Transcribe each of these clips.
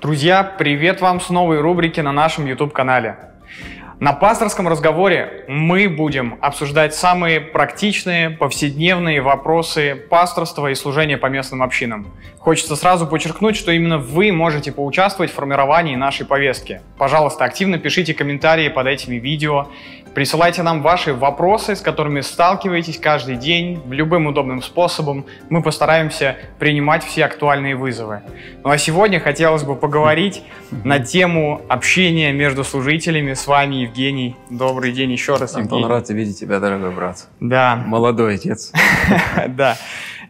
Друзья, привет вам с новой рубрики на нашем YouTube-канале. На пасторском разговоре мы будем обсуждать самые практичные, повседневные вопросы пасторства и служения по местным общинам. Хочется сразу подчеркнуть, что именно вы можете поучаствовать в формировании нашей повестки. Пожалуйста, активно пишите комментарии под этими видео Присылайте нам ваши вопросы, с которыми сталкиваетесь каждый день, любым удобным способом. Мы постараемся принимать все актуальные вызовы. Ну а сегодня хотелось бы поговорить на тему общения между служителями. С вами Евгений. Добрый день еще раз, Евгений. Антон, рад видеть тебя, дорогой брат. Да. Молодой отец. Да.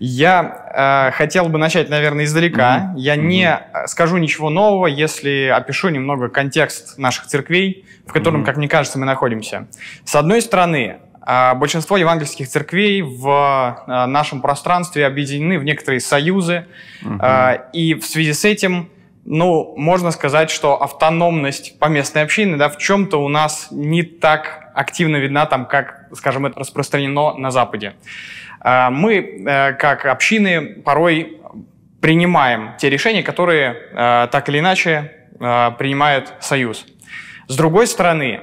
Я э, хотел бы начать, наверное, издалека. Mm-hmm. Я mm-hmm. не э, скажу ничего нового, если опишу немного контекст наших церквей, в котором, mm-hmm. как мне кажется, мы находимся. С одной стороны, э, большинство евангельских церквей в э, нашем пространстве объединены в некоторые союзы, mm-hmm. э, и в связи с этим ну, можно сказать, что автономность по местной общине, да, в чем-то у нас не так активно видна там, как, скажем, это распространено на Западе. Э, мы, э, как общины, порой принимаем те решения, которые э, так или иначе принимает Союз. С другой стороны,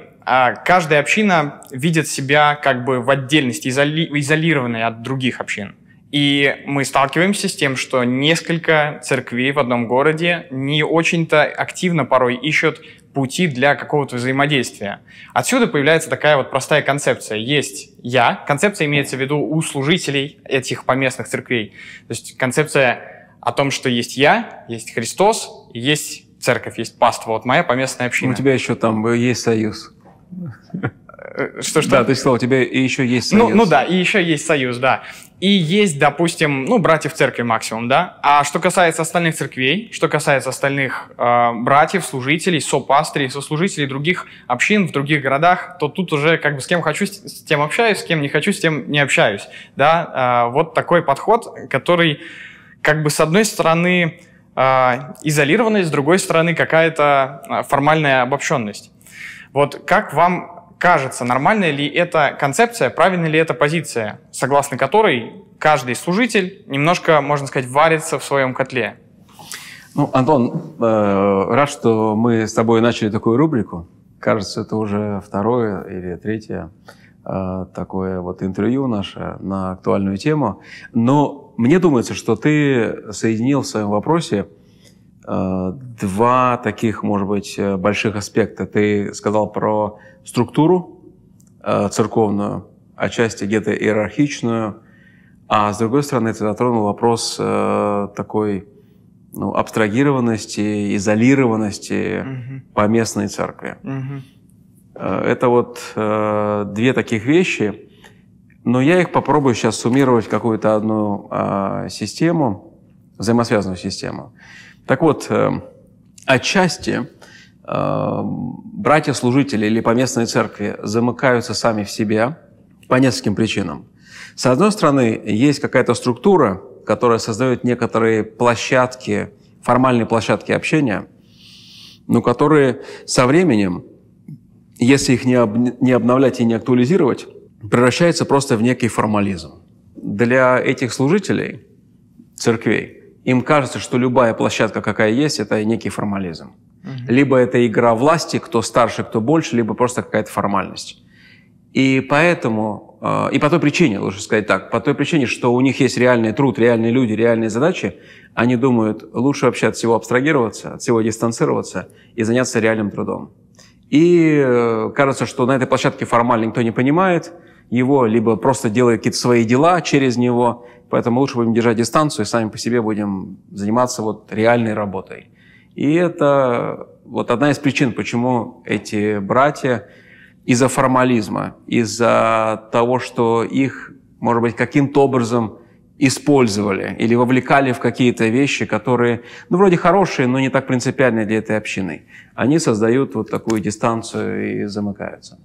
каждая община видит себя как бы в отдельности, изоли изолированной от других общин. И мы сталкиваемся с тем, что несколько церквей в одном городе не очень-то активно порой ищут пути для какого-то взаимодействия. Отсюда появляется такая вот простая концепция. Есть я, концепция имеется в виду у служителей этих поместных церквей. То есть концепция о том, что есть я, есть Христос, есть церковь, есть паства. Вот моя поместная община. У тебя еще там э, есть союз. Э, что, что? Да, ты сказал, у тебя и еще есть союз. Ну, ну да, и еще есть союз, да. И есть, допустим, ну, братьев церкви максимум, да. А что касается остальных церквей, что касается остальных э, братьев, служителей, сопастырей, сослужителей других общин в других городах, то тут уже как бы с кем хочу, с тем общаюсь, с кем не хочу, с тем не общаюсь, да. Э, вот такой подход, который как бы с одной стороны э, изолированность, с другой стороны какая-то э, формальная обобщенность. Вот как вам кажется, нормальная ли эта концепция, правильна ли эта позиция, согласно которой каждый служитель немножко, можно сказать, варится в своем котле. Ну, Антон, э, рад, что мы с тобой начали такую рубрику. Кажется, это уже второе или третье э, такое вот интервью наше на актуальную тему. Но мне думается, что ты соединил в своем вопросе э, два таких, может быть, э, больших аспекта. Ты сказал про структуру э, церковную, отчасти где-то иерархичную, а с другой стороны это затронул вопрос э, такой ну, абстрагированности, изолированности угу. Mm -hmm. церкви. Угу. Это вот две таких вещи, но я их попробую сейчас суммировать в какую-то одну а, систему, взаимосвязанную систему. Так вот, отчасти Эм, братья-служители или по местной церкви замыкаются сами в себе по нескольким причинам. С одной стороны, есть какая-то структура, которая создает некоторые площадки, формальные площадки общения, но которые со временем, если их не, об, не обновлять и не актуализировать, превращаются просто в некий формализм. Для этих служителей церквей им кажется, что любая площадка, какая есть, это некий формализм. Либо это игра власти, кто старше, кто больше, либо просто какая-то формальность. И поэтому, э, и по той причине, лучше сказать так, по той причине, что у них есть реальный труд, реальные люди, реальные задачи, они думают, лучше вообще от всего абстрагироваться, от всего дистанцироваться и заняться реальным трудом. И э, кажется, что на этой площадке формально никто не понимает его, либо просто делает какие-то свои дела через него, поэтому лучше будем держать дистанцию и сами по себе будем заниматься вот реальной работой. И это вот одна из причин, почему эти братья из-за формализма, из-за того, что их, может быть, каким-то образом использовали или вовлекали в какие-то вещи, которые, ну, вроде хорошие, но не так принципиальные для этой общины. Они создают вот такую дистанцию и замыкаются.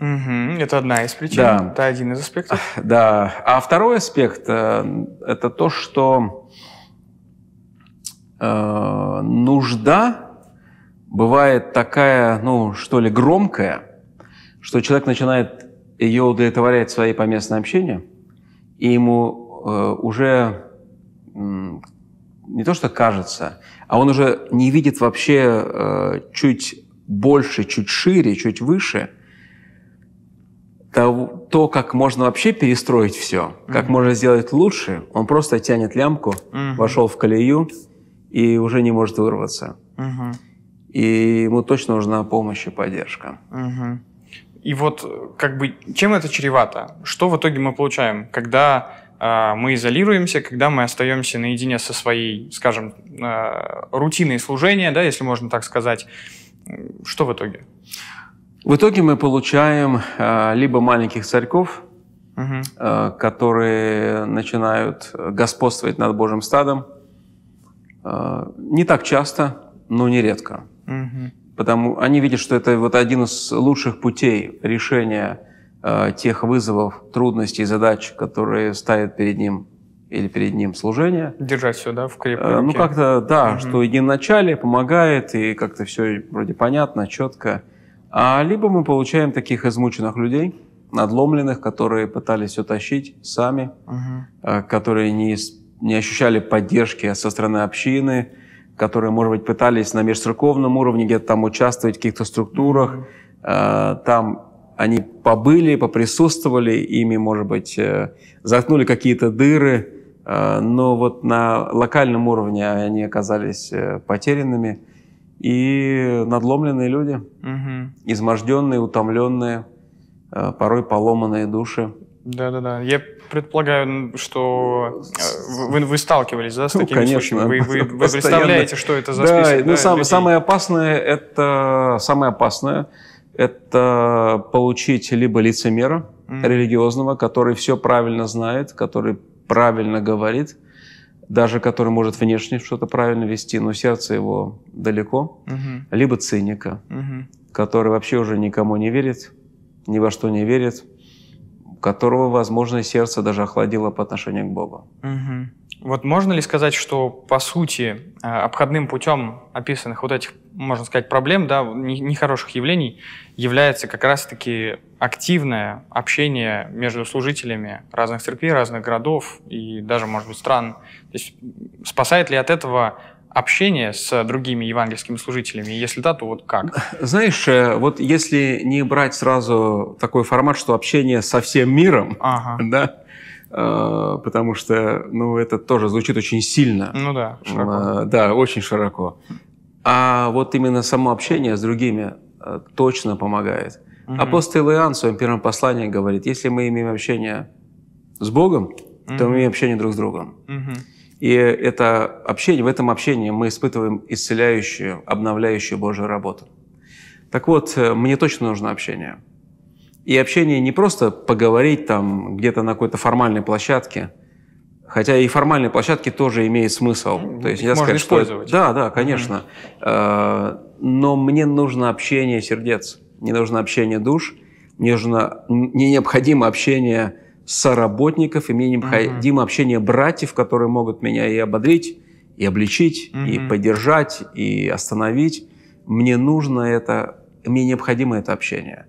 Угу, это одна из причин, да. это один из аспектов. А, да. А второй аспект э, – это то, что э, нужда бывает такая, ну, что ли, громкая, что человек начинает ее удовлетворять своей поместной общения, и ему э, уже э, не то что кажется, а он уже не видит вообще э, чуть больше, чуть шире, чуть выше – того, то, как можно вообще перестроить все, mm-hmm. как можно сделать лучше, он просто тянет лямку, mm-hmm. вошел в колею, и уже не может вырваться. Угу. И ему точно нужна помощь и поддержка. Угу. И вот э, как бы чем это чревато? Что в итоге мы получаем, когда э, мы изолируемся, когда мы остаемся наедине со своей, скажем, э, рутиной служения, да, если можно так сказать? Что в итоге? В итоге мы получаем э, либо маленьких царьков, угу. э, которые начинают господствовать над Божьим стадом, Э, не так часто, но нередко. Угу. Потому они видят, что это вот один из лучших путей решения э, тех вызовов, трудностей, задач, которые ставят перед ним или перед ним служение. Держать все, да, в крепкой э, ну, руке. Ну, как-то, да, угу. что един начале помогает, и как-то все вроде понятно, четко. А либо мы получаем таких измученных людей, надломленных, которые пытались все тащить сами, угу. которые не не ощущали поддержки со стороны общины, которые, может быть, пытались на межцерковном уровне где-то там участвовать в каких-то структурах. Э, там они побыли, поприсутствовали, ими, может быть, э, заткнули какие-то дыры, э, но вот на локальном уровне они оказались потерянными и надломленные люди, угу. изможденные, утомленные, порой поломанные души. Да-да-да. Я предполагаю, что э, вы, вы сталкивались да, с ну, такими ну, конечно, случаями. Вы, вы, вы представляете, что это за да, список? Ну, да, ну, сам, самое опасное это самое опасное это получить либо лицемера mm. религиозного, который все правильно знает, который правильно говорит, даже который может внешне что-то правильно вести, но сердце его далеко, mm-hmm. либо циника, mm-hmm. который вообще уже никому не верит, ни во что не верит, которого, возможно, сердце даже охладило по отношению к Богу. Угу. Вот можно ли сказать, что, по сути, а, обходным путем описанных вот этих, можно сказать, проблем, да, нехороших явлений, является как раз-таки активное общение между служителями разных церквей, разных городов и даже, может быть, стран? То есть спасает ли от этого общение с другими евангельскими служителями? Если да, то вот как? Знаешь, э, вот если не брать сразу такой формат, что общение со всем миром, ага. да, э, потому что, ну, это тоже звучит очень сильно. Ну да, широко. Э, да, очень широко. А вот именно само общение с другими точно помогает. Угу. Апостол Иоанн в своем первом послании говорит, если мы имеем общение с Богом, угу. то мы имеем общение друг с другом. Угу. И это общение, в этом общении мы испытываем исцеляющую, обновляющую Божью работу. Так вот, э, мне точно нужно общение. И общение не просто поговорить там где-то на какой-то формальной площадке, хотя и формальные площадки тоже имеют смысл. Ну, То есть нельзя можно сказать, использовать. Что... Да, да, конечно. Mm-hmm. Но мне нужно общение сердец, мне нужно общение душ, мне, нужно... мне необходимо общение соработников, имеем необходимо mm-hmm. общение братьев, которые могут меня и ободрить, и обличить, mm и поддержать, и остановить. Мне нужно это, мне необходимо это общение.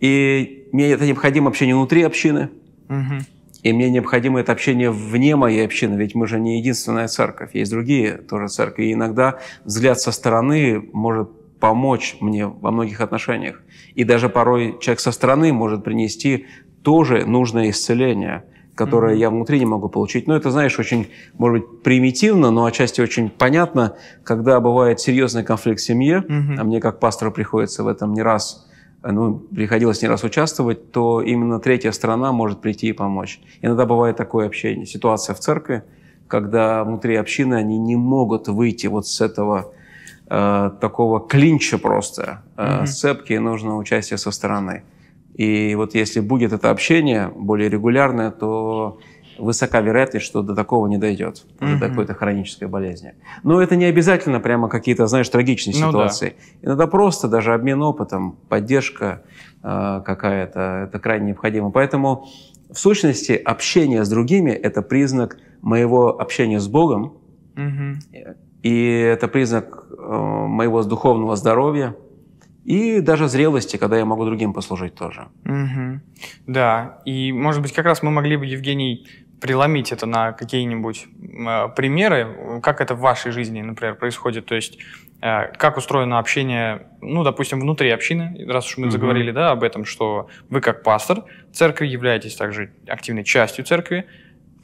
И мне это необходимо общение внутри общины, mm и мне необходимо это общение вне моей общины, ведь мы же не единственная церковь, есть другие тоже церкви. И иногда взгляд со стороны может помочь мне во многих отношениях. И даже порой человек со стороны может принести тоже нужно исцеление, которое mm-hmm. я внутри не могу получить. Но ну, это, знаешь, очень, может быть, примитивно, но отчасти очень понятно, когда бывает серьезный конфликт в семье, mm-hmm. а мне как пастору приходится в этом не раз э, ну, приходилось не раз участвовать, то именно третья сторона может прийти и помочь. Иногда бывает такое общение. Ситуация в церкви, когда внутри общины они не могут выйти вот с этого э, такого клинча просто. Э, mm-hmm. Сцепки нужно участие со стороны. И вот если будет это общение более регулярное, то высока вероятность, что до такого не дойдет, Mm -hmm. до какой то хронической болезни. Но это не обязательно прямо какие-то, знаешь, трагичные ну, ситуации. Да. Иногда просто даже обмен опытом, поддержка э, какая-то, это крайне необходимо. Поэтому в сущности общение с другими – это признак моего общения с Богом, Mm -hmm. и это признак э, моего духовного здоровья, и даже зрелости, когда я могу другим послужить тоже. Угу. Да, и, может быть, как раз мы могли бы, Евгений, преломить это на какие-нибудь э, примеры, как это в вашей жизни, например, происходит, то есть э, как устроено общение, ну, допустим, внутри общины, раз уж мы угу. заговорили, да, об этом, что вы как пастор церкви являетесь также активной частью церкви,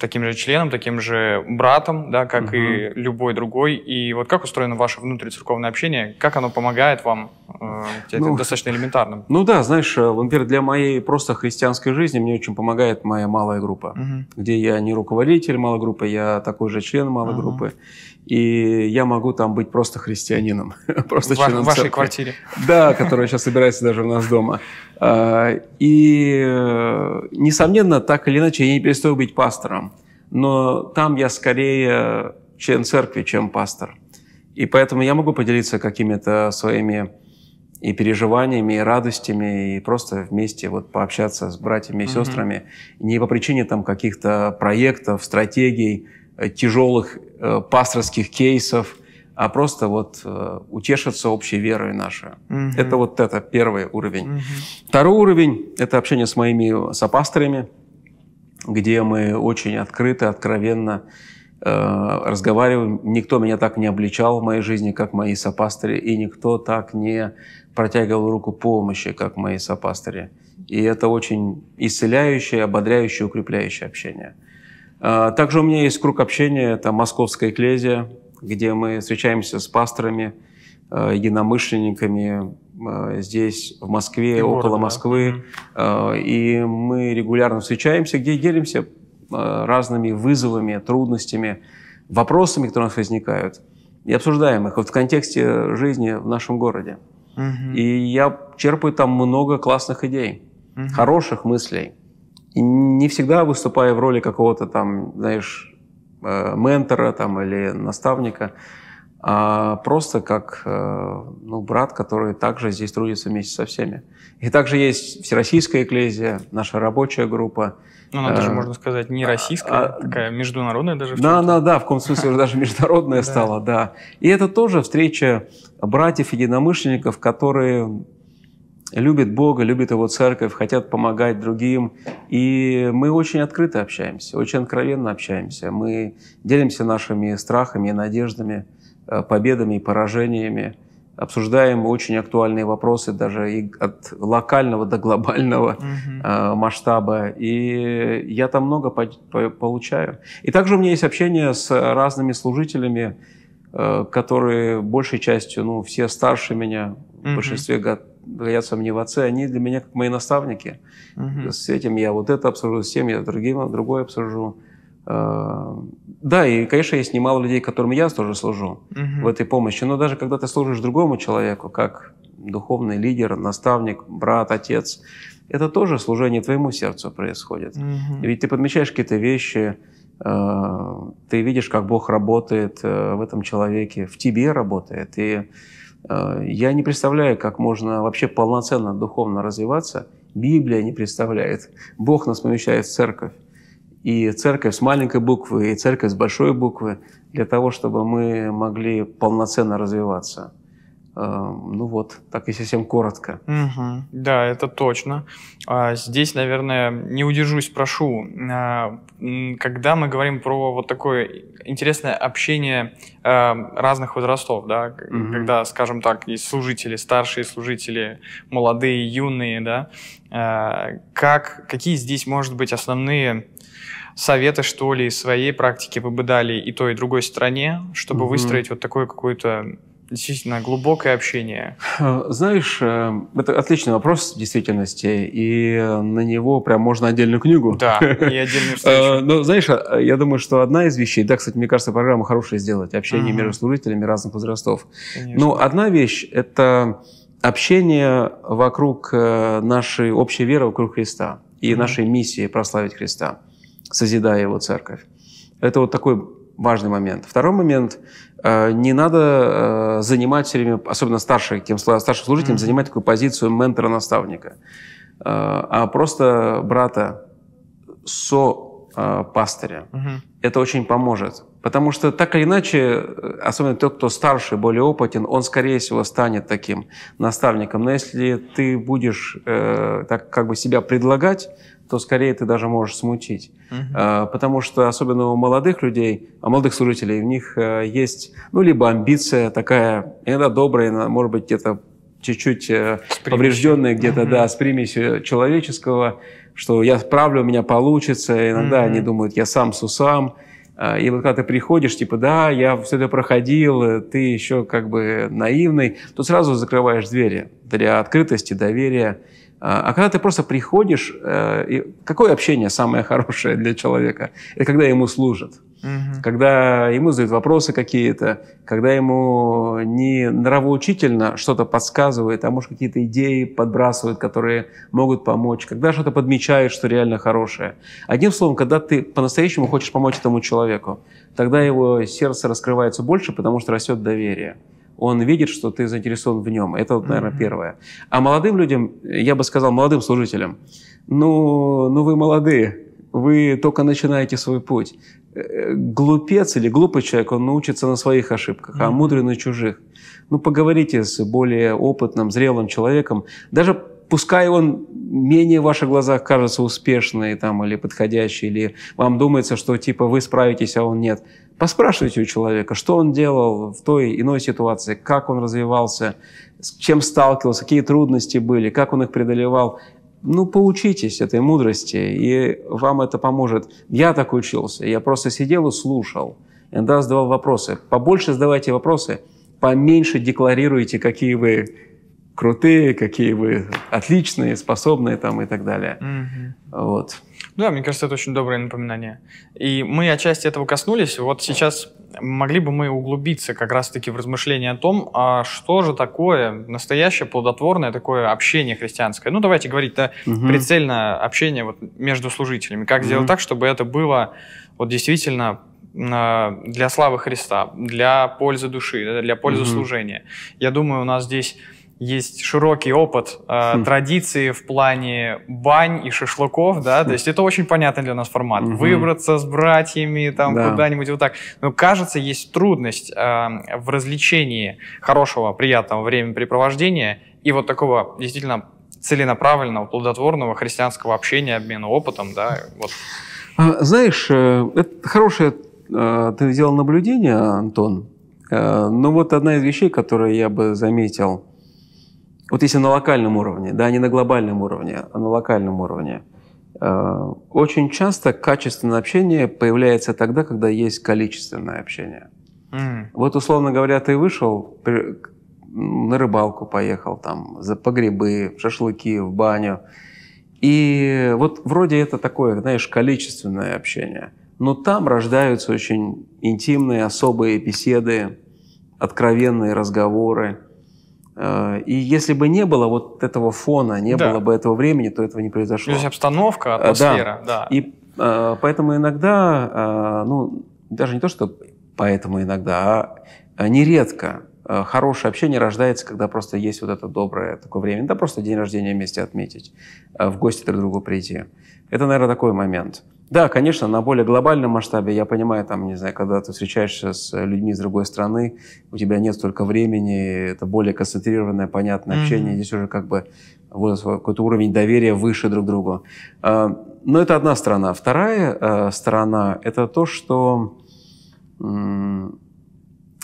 таким же членом, таким же братом, да, как угу. и любой другой. И вот как устроено ваше внутрицерковное общение? Как оно помогает вам? Э, ну, это достаточно элементарно. Ну да, знаешь, например, э, для моей просто христианской жизни мне очень помогает моя малая группа, угу. где я не руководитель малой группы, я такой же член малой угу. группы и я могу там быть просто христианином, просто в, членом В вашей церкви. квартире. Да, которая сейчас собирается даже у нас дома. А, и, э, несомненно, так или иначе, я не перестаю быть пастором, но там я скорее член церкви, чем пастор. И поэтому я могу поделиться какими-то своими и переживаниями, и радостями, и просто вместе вот пообщаться с братьями и сестрами. Mm-hmm. Не по причине там каких-то проектов, стратегий, Э, тяжелых э, пасторских кейсов, а просто вот э, утешиться общей верой нашей. Угу. Это вот это первый уровень. Угу. Второй уровень – это общение с моими сопасторами, где мы очень открыто, откровенно э, разговариваем. Никто меня так не обличал в моей жизни, как мои сопастыри, и никто так не протягивал руку помощи, как мои сопастыри. И это очень исцеляющее, ободряющее, укрепляющее общение. А, также у меня есть круг общения, это Московская Экклезия, где мы встречаемся с пасторами, а, единомышленниками а, здесь, в Москве, и около города. Москвы. И мы регулярно встречаемся, где делимся разными вызовами, трудностями, вопросами, которые у нас возникают, и обсуждаем их вот в контексте жизни в нашем городе. Угу. И я черпаю там много классных идей, угу. хороших мыслей. И не всегда выступая в роли какого-то там, знаешь, э, ментора там или наставника, а просто как э, ну, брат, который также здесь трудится вместе со всеми. И также есть Всероссийская экклезия, наша рабочая группа. Ну, она даже, э, можно сказать, не а, российская, а, а, такая международная даже. Да, да, да, в каком смысле уже даже международная стала, да. И это тоже встреча братьев-единомышленников, которые любит Бога, любит Его церковь, хотят помогать другим. И мы очень открыто общаемся, очень откровенно общаемся. Мы делимся нашими страхами и надеждами, э, победами и поражениями. Обсуждаем очень актуальные вопросы даже и от локального до глобального mm-hmm. масштаба. И я там много по- по- получаю. И также у меня есть общение с разными служителями, э, которые большей частью, ну, все старше меня, в mm-hmm. большинстве год боятся сомневаться, они для меня как мои наставники. Угу. С этим я вот это обсужу, с тем я другим, другое обсужу. Э, да, и, конечно, есть немало людей, которым я тоже служу угу. в этой помощи. Но даже когда ты служишь другому человеку, как духовный лидер, наставник, брат, отец, это тоже служение твоему сердцу происходит. Угу. Ведь ты подмечаешь какие-то вещи, э, ты видишь, как Бог работает э, в этом человеке, в тебе работает. И Э, я не представляю, как можно вообще полноценно духовно развиваться. Библия не представляет. Бог нас помещает в церковь. И церковь с маленькой буквы, и церковь с большой буквы, для того, чтобы мы могли полноценно развиваться. Эм, ну вот, так и совсем коротко. Угу. Да, это точно. А здесь, наверное, не удержусь, прошу. А, когда мы говорим про вот такое интересное общение э, разных возрастов, да, угу. когда, скажем так, есть служители, старшие служители, молодые, юные, да, э, как, какие здесь, может быть, основные советы, что ли, из своей практики вы бы дали и той, и другой стране, чтобы угу. выстроить вот такое какое-то действительно глубокое общение? Знаешь, э, это отличный вопрос в действительности, и на него прям можно отдельную книгу. Да, и отдельную встречу. Э, но знаешь, э, я думаю, что одна из вещей, да, кстати, мне кажется, программа хорошая сделать, общение между служителями разных возрастов. Ну, одна вещь – это общение вокруг нашей общей веры, вокруг Христа и нашей миссии прославить Христа, созидая Его церковь. Это вот такой важный момент. Второй момент Э, не надо э, занимать все время, особенно старших, тем старшим служителям, mm-hmm. занимать такую позицию ментора-наставника, э, а просто брата со-пастыря. Mm-hmm. Это очень поможет. Потому что так или иначе, особенно тот, кто старше, более опытен, он, скорее всего, станет таким наставником. Но если ты будешь э, так как бы себя предлагать, то скорее ты даже можешь смутить. Угу. Потому что, особенно у молодых людей, у а молодых служителей, у них а, есть, ну, либо амбиция такая, иногда добрая, иногда может быть, где-то чуть-чуть э, поврежденная где-то, угу. да, с примесью человеческого, что я справлю, у меня получится. Иногда угу. они думают, я сам сусам. И вот когда ты приходишь, типа, да, я все это проходил, э, ты еще как бы наивный, то сразу закрываешь двери для открытости, доверия. А, а когда ты просто приходишь, э, какое общение самое хорошее для человека? Это когда ему служат, угу. когда ему задают вопросы какие-то, когда ему не нравоучительно что-то подсказывает, а может какие-то идеи подбрасывают, которые могут помочь, когда что-то подмечает, что реально хорошее. Одним словом, когда ты по-настоящему хочешь помочь этому человеку, тогда его сердце раскрывается больше, потому что растет доверие он видит, что ты заинтересован в нем. Это, вот, наверное, mm-hmm. первое. А молодым людям, я бы сказал, молодым служителям, ну, ну вы молодые, вы только начинаете свой путь. Э, э, глупец или глупый человек, он научится на своих ошибках, mm-hmm. а мудрый на чужих. Ну, поговорите с более опытным, зрелым человеком. Даже пускай он менее в ваших глазах кажется успешный там, или подходящий, или вам думается, что типа вы справитесь, а он нет. Поспрашивайте у человека, что он делал в той иной ситуации, как он развивался, с чем сталкивался, какие трудности были, как он их преодолевал. Ну, поучитесь этой мудрости, и вам это поможет. Я так учился, я просто сидел и слушал. Иногда задавал вопросы. Побольше задавайте вопросы, поменьше декларируйте, какие вы крутые, какие вы отличные, способные там и так далее. Mm-hmm. Вот. Да, мне кажется, это очень доброе напоминание. И мы отчасти этого коснулись. Вот сейчас могли бы мы углубиться как раз-таки в размышления о том, а что же такое настоящее плодотворное такое общение христианское. Ну, давайте говорить-то да, угу. прицельно общение вот между служителями. Как угу. сделать так, чтобы это было вот действительно а, для славы Христа, для пользы души, для пользы угу. служения. Я думаю, у нас здесь есть широкий опыт э, хм. традиции в плане бань и шашлыков, да, хм. то есть это очень понятный для нас формат. Угу. Выбраться с братьями, там, да. куда-нибудь вот так. Но, кажется, есть трудность э, в развлечении хорошего, приятного времяпрепровождения и вот такого действительно целенаправленного, плодотворного христианского общения, обмена опытом, да, вот. А, знаешь, э, это хорошее ты сделал наблюдение, Антон, э, но ну, вот одна из вещей, которую я бы заметил – вот если на локальном уровне, да, не на глобальном уровне, а на локальном уровне, э, очень часто качественное общение появляется тогда, когда есть количественное общение. Mm. Вот, условно говоря, ты вышел, на рыбалку поехал, там, за погребы, в шашлыки, в баню. И вот вроде это такое, знаешь, количественное общение. Но там рождаются очень интимные, особые беседы, откровенные разговоры. Э, и если бы не было вот этого фона, не да. было бы этого времени, то этого не произошло. То есть обстановка, э, атмосфера, да. да. И э, поэтому иногда, ну, даже не то, что поэтому иногда, а нередко Э, хорошее общение рождается, когда просто есть вот это доброе такое время. Да просто день рождения вместе отметить, э, в гости друг к другу прийти. Это, наверное, такой момент. Да, конечно, на более глобальном масштабе, я понимаю, там, не знаю, когда ты встречаешься с людьми из другой страны, у тебя нет столько времени, это более концентрированное, понятное mm-hmm. общение, здесь уже как бы вот какой-то уровень доверия выше друг к другу. Э, но это одна сторона. Вторая сторона – это то, что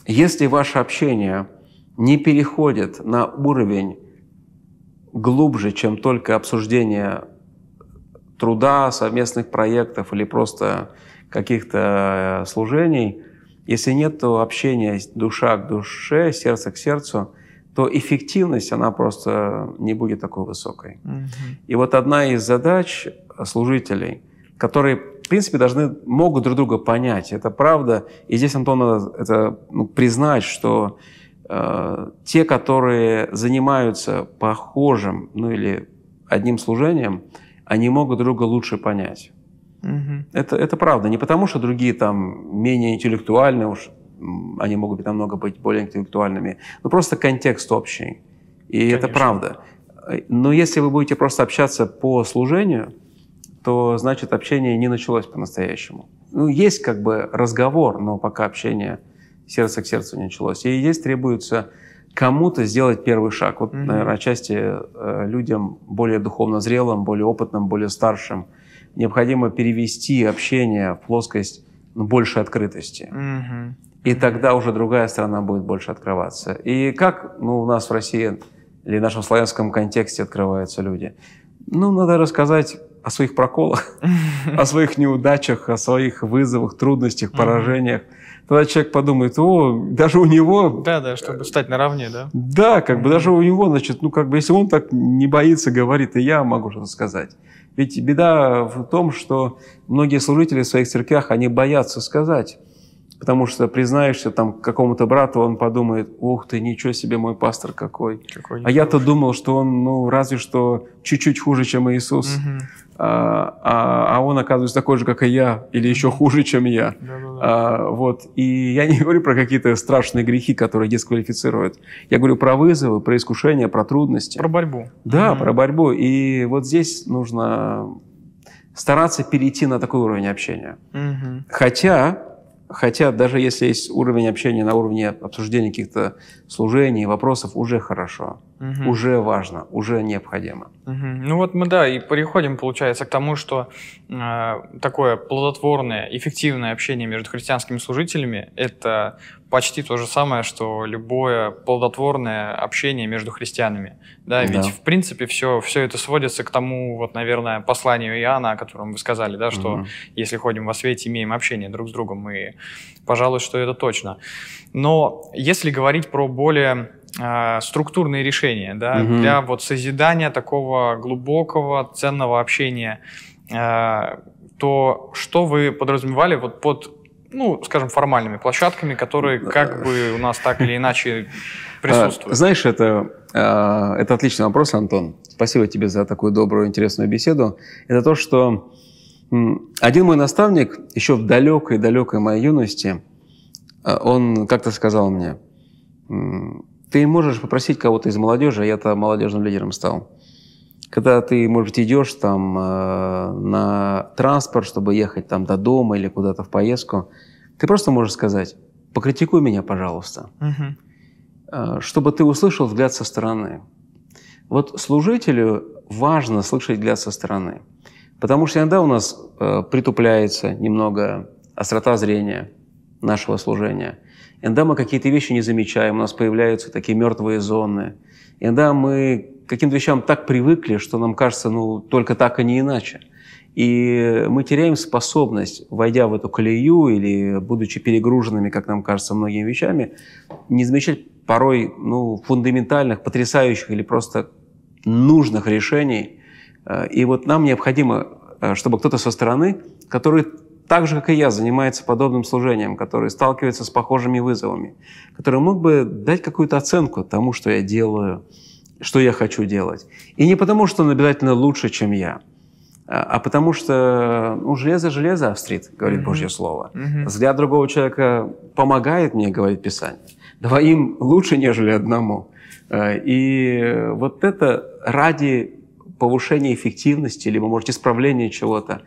если ваше общение не переходит на уровень глубже, чем только обсуждение труда, совместных проектов или просто каких-то э, служений, если нет общения душа к душе, сердце к сердцу, то эффективность, она просто не будет такой высокой. Mm-hmm. И вот одна из задач служителей, которые в принципе, должны, могут друг друга понять. Это правда. И здесь, Антон, надо это ну, признать, что э, те, которые занимаются похожим, ну или одним служением, они могут друга лучше понять. Угу. Это, это правда. Не потому, что другие там менее интеллектуальны, уж они могут быть намного быть более интеллектуальными, но просто контекст общий. И Конечно. это правда. Э, но если вы будете просто общаться по служению, то значит общение не началось по-настоящему. Ну, есть как бы разговор, но пока общение сердце к сердцу не началось. И здесь требуется кому-то сделать первый шаг. Вот, mm-hmm. наверное, отчасти э, людям более духовно зрелым, более опытным, более старшим необходимо перевести общение в плоскость ну, большей открытости. Mm-hmm. И тогда уже другая сторона будет больше открываться. И как ну, у нас в России или в нашем славянском контексте открываются люди? Ну, надо рассказать о своих проколах, о своих неудачах, о своих вызовах, трудностях, поражениях. Тогда человек подумает, о, даже у него... Да, да, чтобы стать наравне, да? Да, как бы даже у него, значит, ну как бы если он так не боится, говорит, и я могу что-то сказать. Ведь беда в том, что многие служители в своих церквях, они боятся сказать. Потому что признаешься там какому-то брату, он подумает, ух ты, ничего себе, мой пастор какой. какой а я-то думал, что он, ну, разве что чуть-чуть хуже, чем Иисус. Угу. А, а, а он оказывается такой же, как и я, или еще хуже, чем я. Да, да, да. А, вот. И я не говорю про какие-то страшные грехи, которые дисквалифицируют. Я говорю про вызовы, про искушения, про трудности. Про борьбу. Да, mm-hmm. про борьбу. И вот здесь нужно стараться перейти на такой уровень общения. Mm-hmm. Хотя, хотя даже если есть уровень общения на уровне обсуждения каких-то служений, вопросов, уже хорошо угу. уже важно, уже необходимо. Угу. Ну вот мы, да, и переходим, получается, к тому, что э, такое плодотворное, эффективное общение между христианскими служителями — это почти то же самое, что любое плодотворное общение между христианами. Да, ведь, да. в принципе, все, все это сводится к тому, вот, наверное, посланию Иоанна, о котором вы сказали, да, что угу. если ходим во свете, имеем общение друг с другом, мы, пожалуй, что это точно. Но если говорить про более а, структурные решения да, угу. для вот созидания такого глубокого ценного общения, а, то что вы подразумевали вот под ну, скажем, формальными площадками, которые э, как бы у нас так или иначе а, присутствуют? Знаешь, это, это отличный вопрос, Антон. Спасибо тебе за такую добрую, интересную беседу. Это то, что один мой наставник еще в далекой-далекой моей юности, он как-то сказал мне, ты можешь попросить кого-то из молодежи, а я-то молодежным лидером стал. Когда ты, может быть, идешь там э, на транспорт, чтобы ехать там до дома или куда-то в поездку, ты просто можешь сказать, покритикуй меня, пожалуйста, угу. чтобы ты услышал взгляд со стороны. Вот служителю важно слышать взгляд со стороны, потому что иногда у нас э, притупляется немного острота зрения нашего служения – иногда мы какие-то вещи не замечаем, у нас появляются такие мертвые зоны, иногда мы к каким-то вещам так привыкли, что нам кажется, ну, только так и а не иначе. И мы теряем способность, войдя в эту колею или будучи перегруженными, как нам кажется, многими вещами, не замечать порой ну, фундаментальных, потрясающих или просто нужных решений. Э, и вот нам необходимо, э, чтобы кто-то со стороны, который так же, как и я, занимается подобным служением, который сталкивается с похожими вызовами, который мог бы дать какую-то оценку тому, что я делаю, что я хочу делать. И не потому, что он обязательно лучше, чем я, а, а потому что ну, железо железо австрит, говорит mm-hmm. Божье Слово. Mm-hmm. Взгляд другого человека помогает мне, говорит Писание. Двоим лучше, нежели одному. А, и вот это ради повышения эффективности, либо, может, исправления чего-то,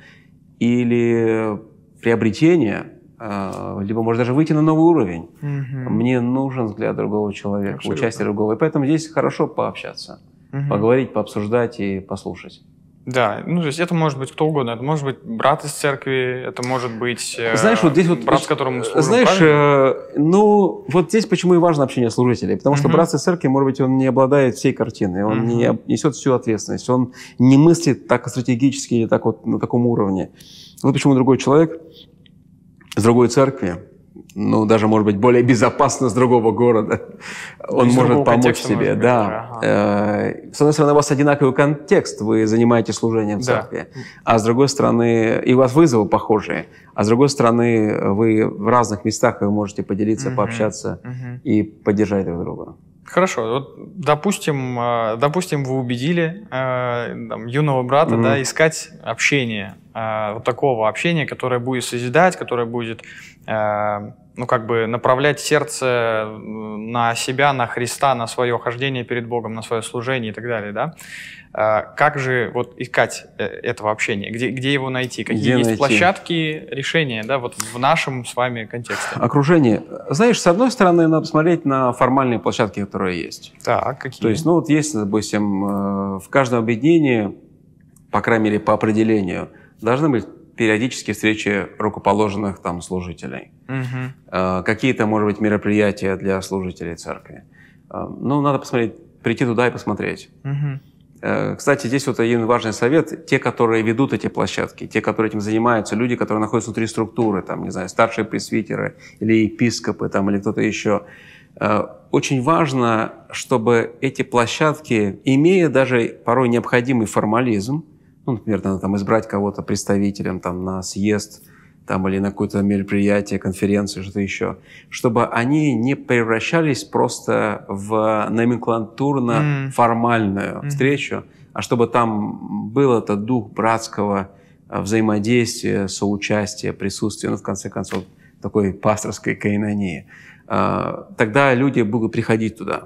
или приобретения, э, либо, может, даже выйти на новый уровень. Угу. Мне нужен взгляд другого человека, Абсолютно. участие другого. И поэтому здесь хорошо пообщаться, угу. поговорить, пообсуждать и послушать. Да, ну то есть это может быть кто угодно, это может быть брат из церкви, это может быть э, знаешь, вот здесь вот, брат, с которым мы служим. Знаешь, э, ну вот здесь почему и важно общение служителей, потому что брат из церкви, может быть, он не обладает всей картиной, он угу. не несет всю ответственность, он не мыслит так стратегически, так вот на таком уровне. Вот ну, почему другой человек с другой церкви, ну, даже, может быть, более безопасно с другого города, он может помочь себе. да. Ага. Э, с одной стороны, у вас одинаковый контекст, вы занимаете служение в церкви, да. а с другой стороны, и у вас вызовы похожие, а с другой стороны, вы в разных местах, вы можете поделиться, угу. пообщаться угу. и поддержать друг друга. Хорошо, вот, допустим, а, допустим, вы убедили а, там, юного брата mm-hmm. да, искать общение, а, вот такого общения, которое будет созидать, которое будет ну, как бы направлять сердце на себя, на Христа, на свое хождение перед Богом, на свое служение и так далее, да? А, как же вот искать э, этого общения? Где, где его найти? Какие где есть найти? площадки решения да, вот в нашем с вами контексте? Окружение. Знаешь, с одной стороны, надо посмотреть на формальные площадки, которые есть. Так, какие? То есть, ну вот есть, допустим, э, в каждом объединении, по крайней мере, по определению, должны быть периодические встречи рукоположенных там служителей. Угу. Какие-то, может быть, мероприятия для служителей церкви. Ну, надо посмотреть, прийти туда и посмотреть. Угу. Э, кстати, здесь вот один важный совет. Те, которые ведут эти площадки, те, которые этим занимаются, люди, которые находятся внутри структуры, там, не знаю, старшие пресвитеры или епископы, там, или кто-то еще, э, очень важно, чтобы эти площадки, имея даже порой необходимый формализм, ну, например, надо там избрать кого-то представителем там, на съезд, там или на какое-то мероприятие, конференцию, что-то еще, чтобы они не превращались просто в номенклатурно-формальную mm. -hmm. встречу, а чтобы там был этот дух братского э, взаимодействия, соучастия, присутствия, ну, в конце концов, такой пасторской кайнонии. А, тогда люди будут приходить туда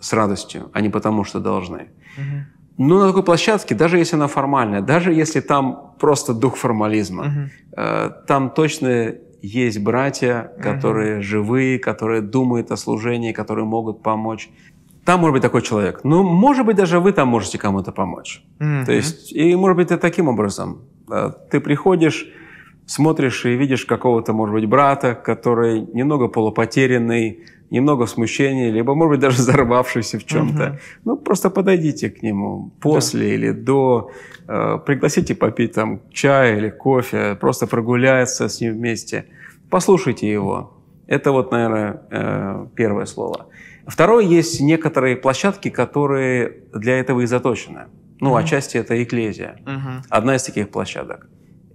с радостью, а не потому, что должны. Mm-hmm. Ну, на такой площадке, даже если она формальная, даже если там просто дух формализма, Uh-huh. э, там точно есть братья, которые угу. Uh-huh. живые, которые думают о служении, которые могут помочь. Там может быть такой человек. Ну, может быть, даже вы там можете кому-то помочь. Uh-huh. То есть, и может быть, это таким образом. Э, ты приходишь смотришь и видишь какого-то, может быть, брата, который немного полупотерянный, немного в смущении, либо, может быть, даже взорвавшийся в чем-то. Угу. Ну, просто подойдите к нему после да. или до, э, пригласите попить там чай или кофе, просто прогуляться с ним вместе. Послушайте его. Это вот, наверное, э, первое слово. Второе, есть некоторые площадки, которые для этого и заточены. Ну, угу. отчасти это эклезия. Угу. Одна из таких площадок.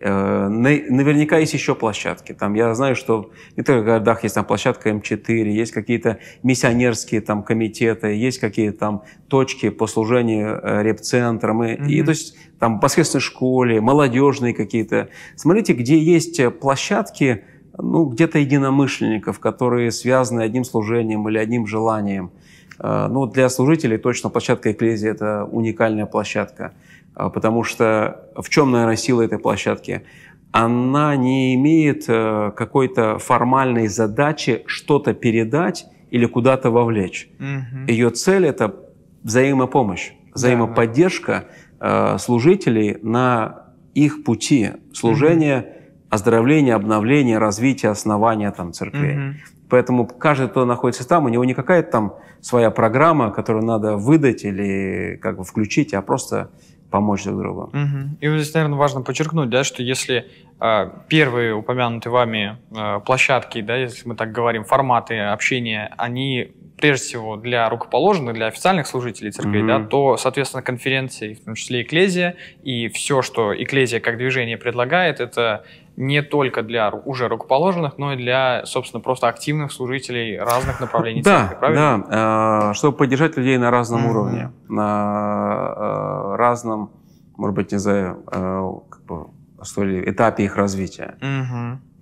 Э, наверняка есть еще площадки. Там, я знаю, что в некоторых городах есть там площадка М4, есть какие-то миссионерские там, комитеты, есть какие-то там точки по служению э, репцентрам. И, mm-hmm. и, то есть там посредственной школе, молодежные какие-то. Смотрите, где есть э, площадки, ну, где-то единомышленников, которые связаны одним служением или одним желанием. Ну, для служителей точно площадка Экклезии – это уникальная площадка. А, потому что в чем, наверное, сила этой площадки? Она не имеет э, какой-то формальной задачи что-то передать или куда-то вовлечь. Угу. Ее цель это взаимопомощь, взаимоподдержка да, э, служителей на их пути служения, угу. оздоровления, обновления, развития, основания там церкви. Угу. Поэтому каждый, кто находится там, у него не какая-то там своя программа, которую надо выдать или как бы включить, а просто помочь друг другу. Угу. И вот здесь, наверное, важно подчеркнуть, да, что если э, первые упомянутые вами э, площадки, да, если мы так говорим, форматы общения, они прежде всего для рукоположенных, для официальных служителей церкви, mm да, то, соответственно, конференции, в том числе Экклезия, и все, что Экклезия как движение предлагает, это не только для уже рукоположенных, но и для, собственно, просто активных служителей разных направлений да, церкви, правильно? Да, э, чтобы поддержать людей на разном уровне, на э, разном, может быть, не знаю, э, как бы, что ли, этапе их развития.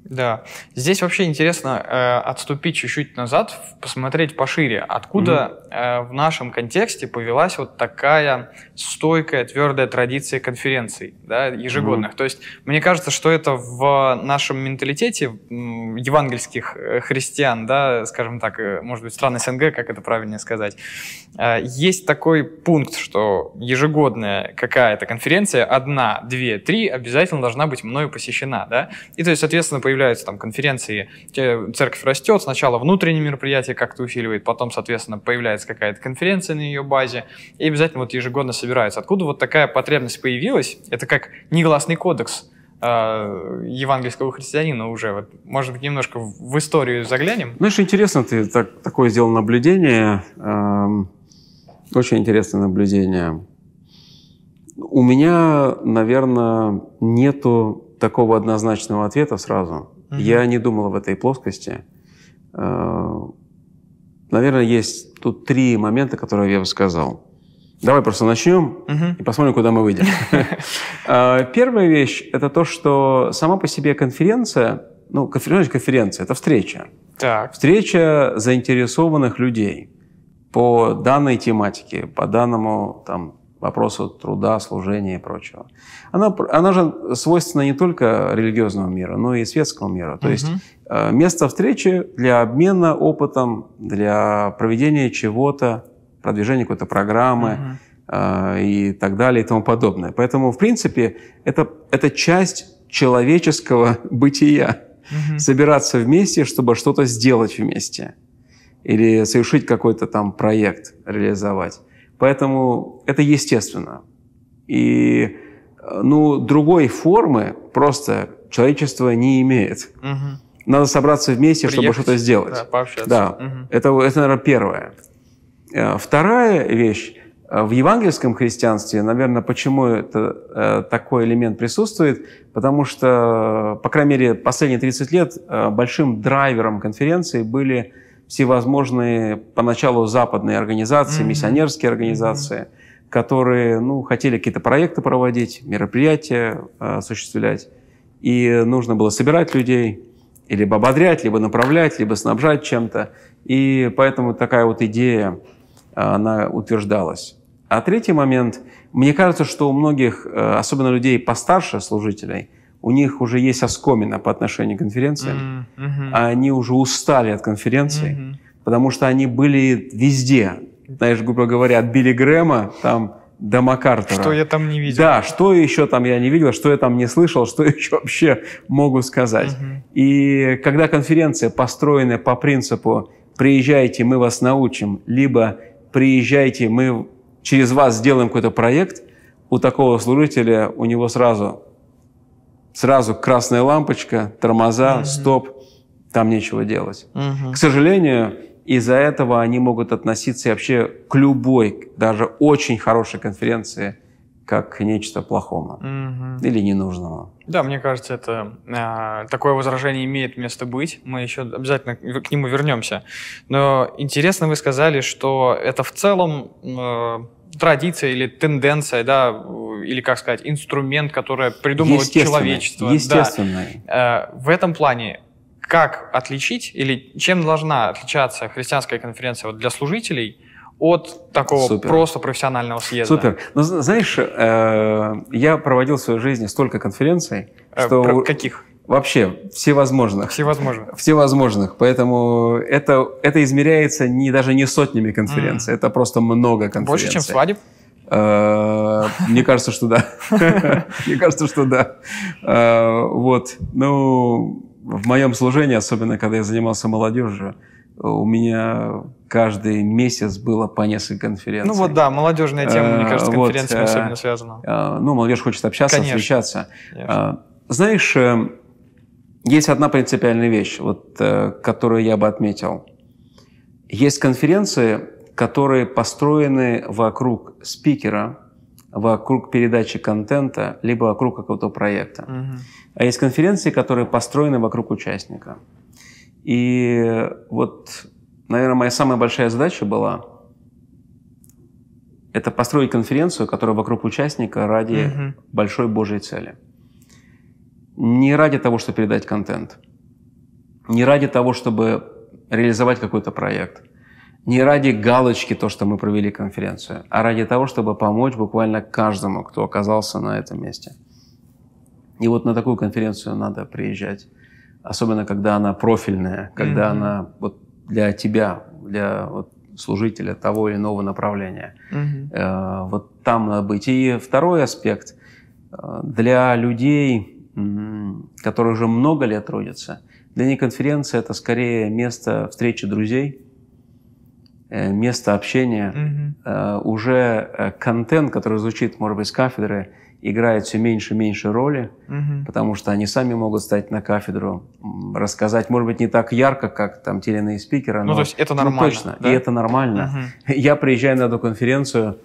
Да, здесь вообще интересно э, отступить чуть-чуть назад, посмотреть пошире, откуда mm-hmm. э, в нашем контексте повелась вот такая стойкая, твердая традиция конференций да, ежегодных. Mm-hmm. То есть мне кажется, что это в нашем менталитете евангельских э, христиан, да, скажем так, э, может быть, стран СНГ, как это правильнее сказать, э, есть такой пункт, что ежегодная какая-то конференция, одна, две, три, обязательно должна быть мною посещена. Да? И то есть, соответственно, появляются там конференции, церковь растет, сначала внутренние мероприятия как-то усиливает, потом, соответственно, появляется какая-то конференция на ее базе, и обязательно вот ежегодно собираются. Откуда вот такая потребность появилась? Это как негласный кодекс э, евангельского христианина уже. Вот, может быть, немножко в историю заглянем? ну Знаешь, интересно, ты так, такое сделал наблюдение. Эм, очень интересное наблюдение. У меня, наверное, нету такого однозначного ответа сразу. Угу. Я не думал в этой плоскости. Э, наверное, есть тут три момента, которые я бы сказал. Давай просто начнем угу. и посмотрим, куда мы выйдем. Э, первая вещь – это то, что сама по себе конференция, ну, конференция, конференция – это встреча. Так. Встреча заинтересованных людей по данной тематике, по данному там, вопросу труда, служения и прочего. Она, она же свойственна не только религиозному миру, но и светскому миру. То угу. есть э, место встречи для обмена опытом, для проведения чего-то, продвижения какой-то программы. Угу и так далее и тому подобное. Поэтому, в принципе, это, это часть человеческого бытия. Угу. Собираться вместе, чтобы что-то сделать вместе. Или совершить какой-то там проект, реализовать. Поэтому это естественно. И э, ну, другой формы просто человечество не имеет. Угу. Надо собраться вместе, Приехать, чтобы что-то сделать. Да, пообщаться. Да. Угу. Это, это, наверное, первое. Э, вторая вещь. Э, в евангельском христианстве, наверное, почему это, такой элемент присутствует, потому что, по крайней мере, последние 30 лет большим драйвером конференции были всевозможные поначалу западные организации, mm-hmm. миссионерские организации, mm-hmm. которые ну, хотели какие-то проекты проводить, мероприятия э, осуществлять. И нужно было собирать людей, и либо ободрять, либо направлять, либо снабжать чем-то. И поэтому такая вот идея, э, она утверждалась. А третий момент, мне кажется, что у многих, э, особенно людей постарше служителей, у них уже есть оскомина по отношению к конференциям, mm-hmm. а они уже устали от конференций, mm-hmm. потому что они были везде. Знаешь, грубо говоря, от Билли Грэма там до Маккартера. Что я там не видел. Да, что еще там я не видел, что я там не слышал, что еще вообще могу сказать. Mm-hmm. И когда конференция построена по принципу «приезжайте, мы вас научим», либо «приезжайте, мы через вас сделаем какой-то проект», у такого служителя у него сразу сразу красная лампочка, тормоза, угу. стоп, там нечего делать. Угу. К сожалению, из-за этого они могут относиться вообще к любой, даже очень хорошей конференции, как к нечто плохому угу. или ненужному. Да, мне кажется, это э, такое возражение имеет место быть. Мы еще обязательно к нему вернемся. Но интересно, вы сказали, что это в целом э, традиция или тенденция, да, или, как сказать, инструмент, который придумывает человечество. Естественно. Да. Э, в этом плане как отличить или чем должна отличаться христианская конференция для служителей от такого Супер. просто профессионального съезда? Супер. Ну, знаешь, э, я проводил в своей жизни столько конференций, э, что... Про каких? Вообще, всевозможных. Всевозможных. Всевозможных. Поэтому это, это измеряется не, даже не сотнями конференций, mm. это просто много конференций. Больше, чем свадеб? Э, мне кажется, что да. Мне кажется, что да. Э, вот. Ну, в моем служении, особенно когда я занимался молодежью, у меня каждый месяц было по несколько конференций. Ну вот да, молодежная тема, мне э, кажется, с особенно связана. Ну, молодежь хочет общаться, встречаться. Знаешь, есть одна принципиальная вещь, вот, э, которую я бы отметил. Есть конференции, которые построены вокруг спикера, вокруг передачи контента, либо вокруг какого-то проекта. Uh-huh. А есть конференции, которые построены вокруг участника. И вот, наверное, моя самая большая задача была это построить конференцию, которая вокруг участника ради Uh-huh. большой Божьей цели не ради того, чтобы передать контент, не ради того, чтобы реализовать какой-то проект, не ради галочки то, что мы провели конференцию, а ради того, чтобы помочь буквально каждому, кто оказался на этом месте. И вот на такую конференцию надо приезжать, особенно когда она профильная, когда mm-hmm. она вот для тебя, для вот служителя того или иного направления. mm Э, вот там надо быть. И второй аспект э, для людей которые уже много лет родятся. Для них конференция – это скорее место встречи друзей, э, место общения. Mm-hmm. Уже э, контент, который звучит, может быть, с кафедры, играет все меньше и меньше роли, угу. потому что они сами могут стать на кафедру, рассказать, может быть, не так ярко, как там те или иные спикеры. Ну, но, то есть это ну, нормально. Ну, точно, да? и это нормально. Угу. Я приезжаю на эту конференцию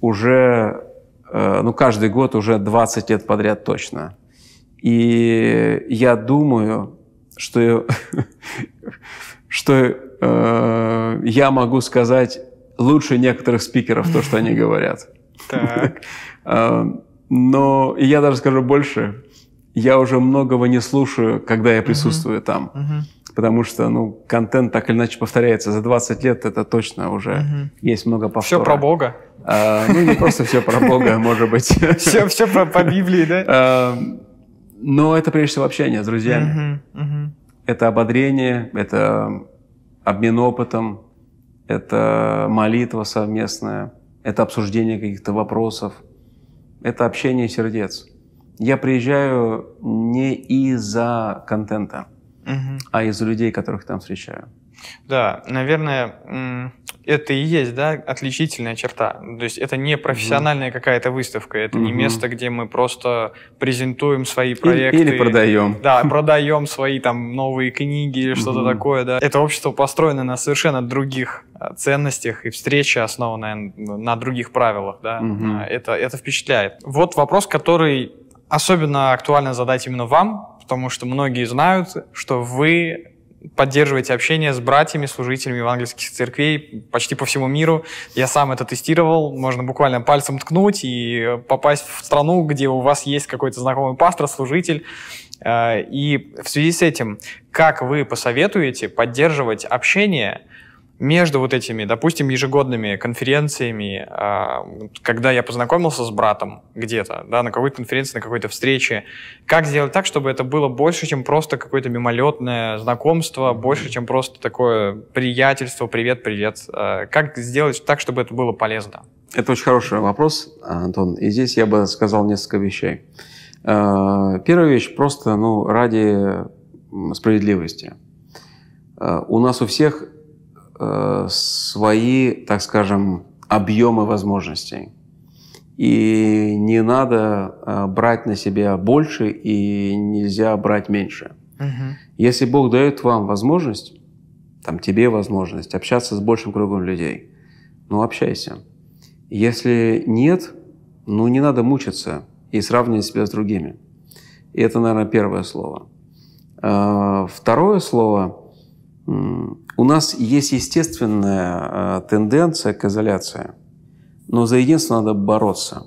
уже, ну, каждый год уже 20 лет подряд точно. И я думаю, что, что э, я могу сказать лучше некоторых спикеров то, что они говорят. Так. Э, но я даже скажу больше. Я уже многого не слушаю, когда я присутствую там. Потому что, ну, контент так или иначе повторяется. За 20 лет это точно уже есть много повторов. Все про Бога. Э, ну, не просто все про Бога, может быть. Все, все про, по Библии, да? Э, но это прежде всего общение с друзьями. Mm-hmm. Mm-hmm. Это ободрение, это обмен опытом, это молитва совместная, это обсуждение каких-то вопросов, это общение сердец. Я приезжаю не из-за контента, угу. а из-за людей, которых там встречаю. Да, наверное, это и есть, да, отличительная черта. То есть это не профессиональная mm-hmm. какая-то выставка, это mm-hmm. не место, где мы просто презентуем свои проекты. Или, или продаем. Да, продаем свои там новые книги или что-то mm-hmm. такое, да. Это общество построено на совершенно других а, ценностях и встреча основана на других правилах, да. Mm-hmm. Это, это впечатляет. Вот вопрос, который особенно актуально задать именно вам, потому что многие знают, что вы поддерживайте общение с братьями, служителями евангельских церквей почти по всему миру. Я сам это тестировал, можно буквально пальцем ткнуть и попасть в страну, где у вас есть какой-то знакомый пастор, служитель. Э, и в связи с этим, как вы посоветуете поддерживать общение – между вот этими, допустим, ежегодными конференциями, а, когда я познакомился с братом где-то, да, на какой-то конференции, на какой-то встрече, как сделать так, чтобы это было больше, чем просто какое-то мимолетное знакомство, больше, чем просто такое приятельство, привет, привет. А, как сделать так, чтобы это было полезно? Это очень хороший вопрос, Антон. И здесь я бы сказал несколько вещей. А, первая вещь просто, ну, ради справедливости. У нас у всех Э, свои, так скажем, объемы возможностей. И не надо э, брать на себя больше и нельзя брать меньше. Угу. Если Бог дает вам возможность, там тебе возможность общаться с большим кругом людей, ну общайся. Если нет, ну не надо мучиться и сравнивать себя с другими. И это, наверное, первое слово. Э, второе слово – у нас есть естественная э, тенденция к изоляции, но за единство надо бороться.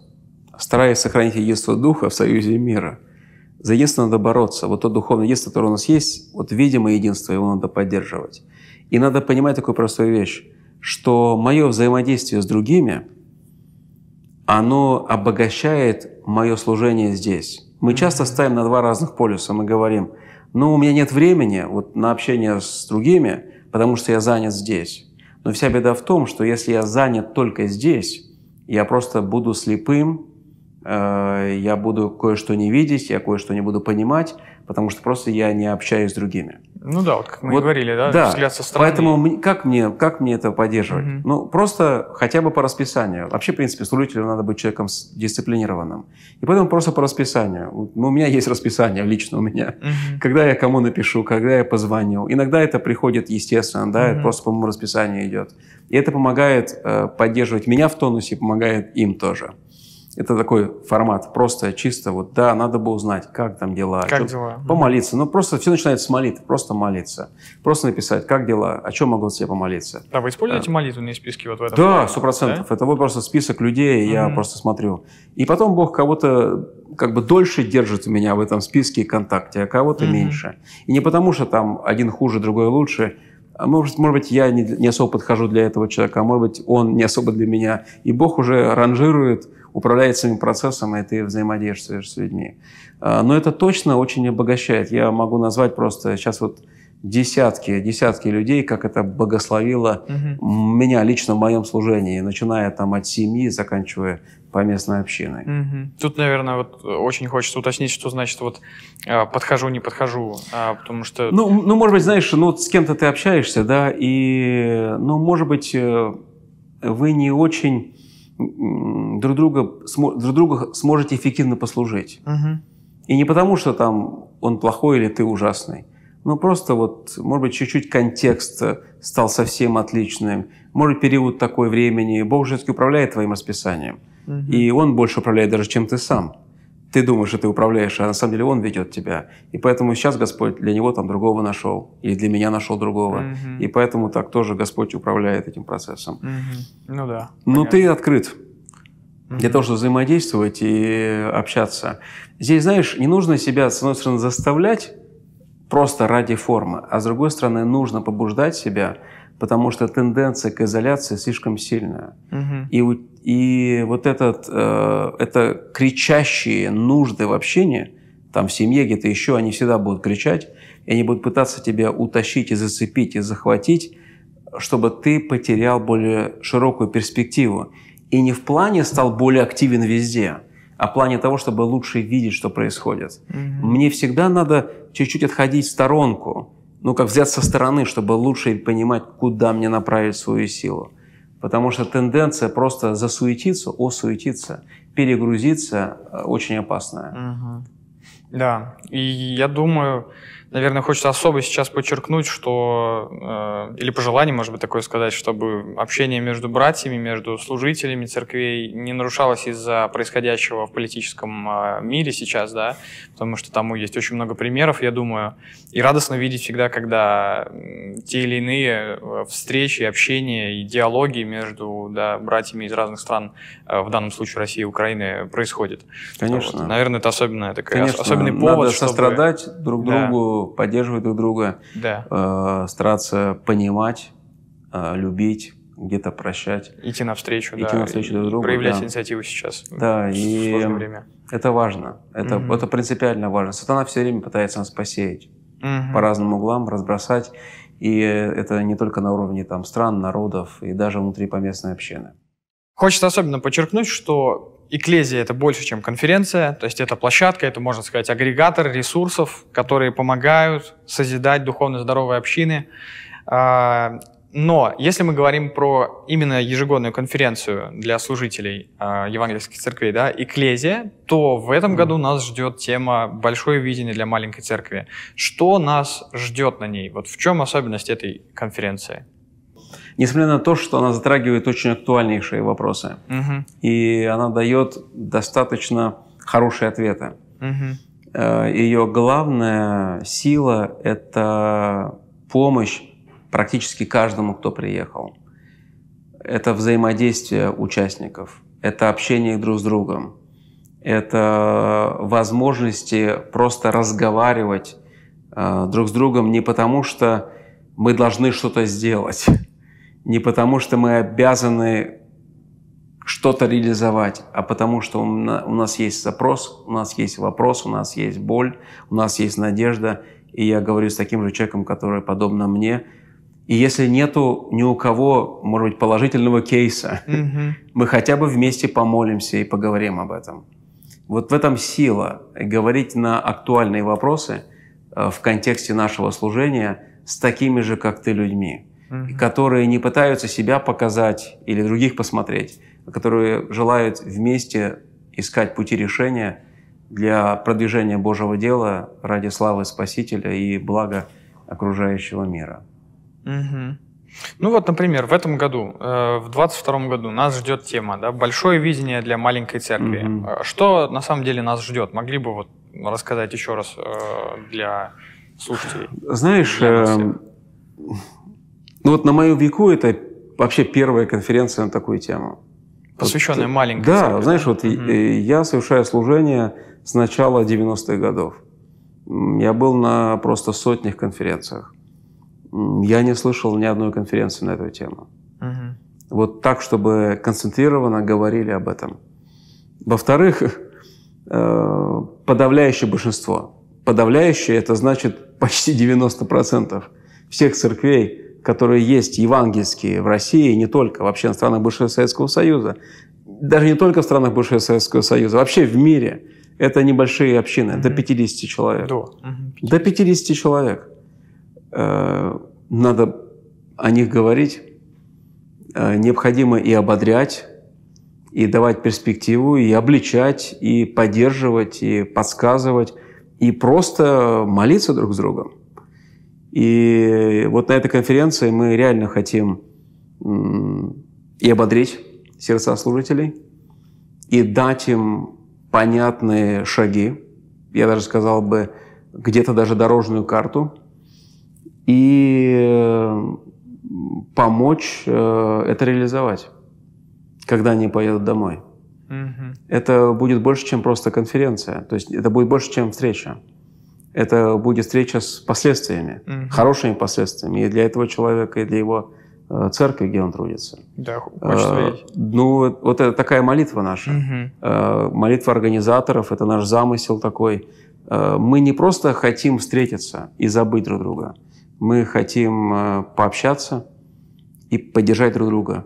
Стараясь сохранить единство духа в союзе мира, за единство надо бороться. Вот то духовное единство, которое у нас есть, вот видимое единство, его надо поддерживать. И надо понимать такую простую вещь, что мое взаимодействие с другими, оно обогащает мое служение здесь. Мы часто ставим на два разных полюса. Мы говорим – но у меня нет времени вот на общение с другими, потому что я занят здесь. Но вся беда в том, что если я занят только здесь, я просто буду слепым, э, я буду кое-что не видеть, я кое-что не буду понимать, потому что просто я не общаюсь с другими. Ну да, вот как мы вот, и говорили, да, да. взгляд со стороны. Поэтому как мне, как мне это поддерживать? Угу. Ну, просто хотя бы по расписанию. Вообще, в принципе, служителю надо быть человеком дисциплинированным. И поэтому просто по расписанию. Ну, у меня есть расписание лично у меня. Угу. Когда я кому напишу, когда я позвоню. Иногда это приходит естественно, да, угу. это просто по моему расписанию идет. И это помогает э, поддерживать меня в тонусе, помогает им тоже. Это такой формат, просто, чисто, вот, да, надо бы узнать, как там дела. Как дела? Помолиться. Ну, просто все начинается с молитвы, просто молиться. Просто написать, как дела, о чем могу тебе помолиться. Да, вы используете э, молитвенные списки вот в этом? Да, сто процентов. Это вот просто список людей, я просто смотрю. И потом Бог кого-то как бы дольше держит у меня в этом списке и контакте, а кого-то меньше. И не потому, что там один хуже, другой лучше – а Может, может быть, я не, не особо подхожу для этого человека, а может быть, он не особо для меня. И Бог уже ранжирует, управляет своим процессом, и ты взаимодействуешь с людьми. А, но это точно очень обогащает. Я могу назвать просто сейчас вот десятки, десятки людей, как это богословило угу. меня лично в моем служении, начиная там от семьи, заканчивая по местной общиной. Угу. Тут, наверное, вот э, очень хочется уточнить, что значит вот а, подхожу, не подхожу, а потому что... Ну, ну, может быть, знаешь, ну, с кем-то ты общаешься, да, и, ну, может быть, э, вы не очень друг друга, друг друга сможете эффективно послужить. Угу. И не потому, что там он плохой или ты ужасный, ну, просто вот, может быть, чуть-чуть контекст э, стал совсем отличным. Может, период такой времени. Бог же управляет твоим расписанием. И он больше управляет даже, чем ты сам. Ты думаешь, что ты управляешь, а на самом деле он ведет тебя. И поэтому сейчас Господь для него там другого нашел, или для меня нашел другого. Угу. И поэтому так тоже Господь управляет этим процессом. Угу. Ну да. Но понятно. ты открыт угу. для того, чтобы взаимодействовать и общаться. Здесь, знаешь, не нужно себя, с одной стороны, заставлять просто ради формы, а с другой стороны, нужно побуждать себя, потому что тенденция к изоляции слишком сильная. Угу. И у и вот этот, э, это кричащие нужды в общении, там в семье где-то еще, они всегда будут кричать, и они будут пытаться тебя утащить и зацепить, и захватить, чтобы ты потерял более широкую перспективу. И не в плане стал более активен везде, а в плане того, чтобы лучше видеть, что происходит. Угу. Мне всегда надо чуть-чуть отходить в сторонку, ну, как взять со стороны, чтобы лучше понимать, куда мне направить свою силу потому что тенденция просто засуетиться, осуетиться, перегрузиться э, очень опасная. Угу. Да, и я думаю, Наверное, хочется особо сейчас подчеркнуть, что, э, или пожелание, может быть, такое сказать, чтобы общение между братьями, между служителями церквей не нарушалось из-за происходящего в политическом э, мире сейчас, да, потому что тому есть очень много примеров, я думаю, и радостно видеть всегда, когда те или иные э, встречи, общения и диалоги между да, братьями из разных стран, э, в данном случае России и Украины, происходят. Конечно. Вот. Наверное, это особенная такая, Конечно. особенный повод, Надо чтобы... сострадать друг другу, да поддерживать друг друга, да. э, стараться понимать, э, любить, где-то прощать. Идти навстречу, Идти да. навстречу друг другу. Проявлять да. инициативу сейчас. Да, в и время. это важно. Это, угу. это принципиально важно. Сатана все время пытается нас посеять угу. по разным углам, разбросать. И это не только на уровне там, стран, народов и даже внутри поместной общины. Хочется особенно подчеркнуть, что Эклезия — это больше, чем конференция, то есть это площадка, это, можно сказать, агрегатор ресурсов, которые помогают созидать духовно здоровые общины. А, но если мы говорим про именно ежегодную конференцию для служителей э, а, евангельских церквей, да, Экклезия, то в этом году нас ждет тема «Большое видение для маленькой церкви». Что нас ждет на ней? Вот в чем особенность этой конференции? несмотря на то, что она затрагивает очень актуальнейшие вопросы. Угу. И она дает достаточно хорошие ответы. Угу. Э, Ее главная сила – это помощь практически каждому, кто приехал. Это взаимодействие участников, это общение друг с другом, это возможности просто разговаривать э, друг с другом не потому, что мы должны что-то сделать, не потому, что мы обязаны что-то реализовать, а потому что у нас есть запрос, у нас есть вопрос, у нас есть боль, у нас есть надежда. И я говорю с таким же человеком, который подобно мне. И если нету ни у кого, может быть, положительного кейса, mm-hmm. мы хотя бы вместе помолимся и поговорим об этом. Вот в этом сила. Говорить на актуальные вопросы э, в контексте нашего служения с такими же, как ты, людьми угу. которые не пытаются себя показать или других посмотреть, а которые желают вместе искать пути решения для продвижения Божьего дела ради славы Спасителя и блага окружающего мира. Угу. Ну вот, например, в этом году, э, в 22 году нас ждет тема, да, большое видение для маленькой церкви. mm Что на самом деле нас ждет? Могли бы вот рассказать еще раз э, для слушателей? Знаешь, для ну вот на мою веку это вообще первая конференция на такую тему. Посвященная вот, маленькой Да, церкви, знаешь, да? вот угу. я совершаю служение с начала 90-х годов. Я был на просто сотнях конференциях. Я не слышал ни одной конференции на эту тему. Угу. Вот так, чтобы концентрированно говорили об этом. Во-вторых, э, подавляющее большинство. Подавляющее – это значит почти 90% всех церквей – которые есть евангельские в России, не только, вообще в странах бывшего Советского Союза, даже не только в странах бывшего Советского Союза, вообще в мире, это небольшие общины, mm-hmm. до 50 человек. До, mm-hmm. до 50 человек. Э, надо о них говорить, э, необходимо и ободрять, и давать перспективу, и обличать, и поддерживать, и подсказывать, и просто молиться друг с другом. И вот на этой конференции мы реально хотим и ободрить сердца служителей, и дать им понятные шаги, я даже сказал бы, где-то даже дорожную карту, и помочь э, это реализовать, когда они поедут домой. Mm -hmm. Это будет больше, чем просто конференция, то есть это будет больше, чем встреча это будет встреча с последствиями, угу. хорошими последствиями и для этого человека, и для его э, церкви, где он трудится. Да, хочется э, верить. Ну, вот это такая молитва наша. Угу. Молитва организаторов, это наш замысел такой. Мы не просто хотим встретиться и забыть друг друга. Мы хотим пообщаться и поддержать друг друга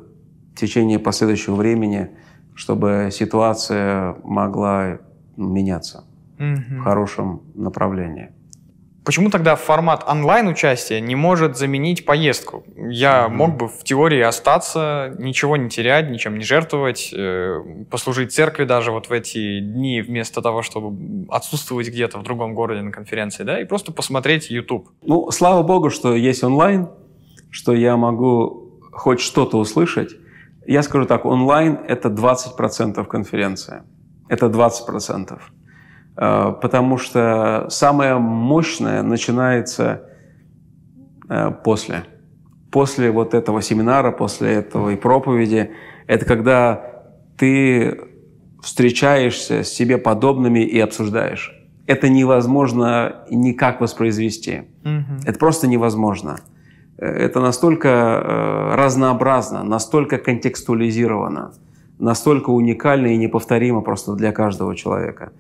в течение последующего времени, чтобы ситуация могла меняться угу. в хорошем направлении. Почему тогда формат онлайн-участия не может заменить поездку? Я mm мог бы в теории остаться, ничего не терять, ничем не жертвовать, э, послужить церкви даже вот в эти дни, вместо того, чтобы отсутствовать где-то в другом городе на конференции, да, и просто посмотреть YouTube. Ну, слава богу, что есть онлайн, что я могу хоть что-то услышать. Я скажу так, онлайн — это 20% конференции. Это 20%. Э, потому что самое мощное начинается э, после. После вот этого семинара, после этого и проповеди. Это когда ты встречаешься с себе подобными и обсуждаешь. Это невозможно никак воспроизвести. mm Это просто невозможно. Э, это настолько разнообразно, настолько контекстуализировано, настолько уникально и неповторимо просто для каждого человека.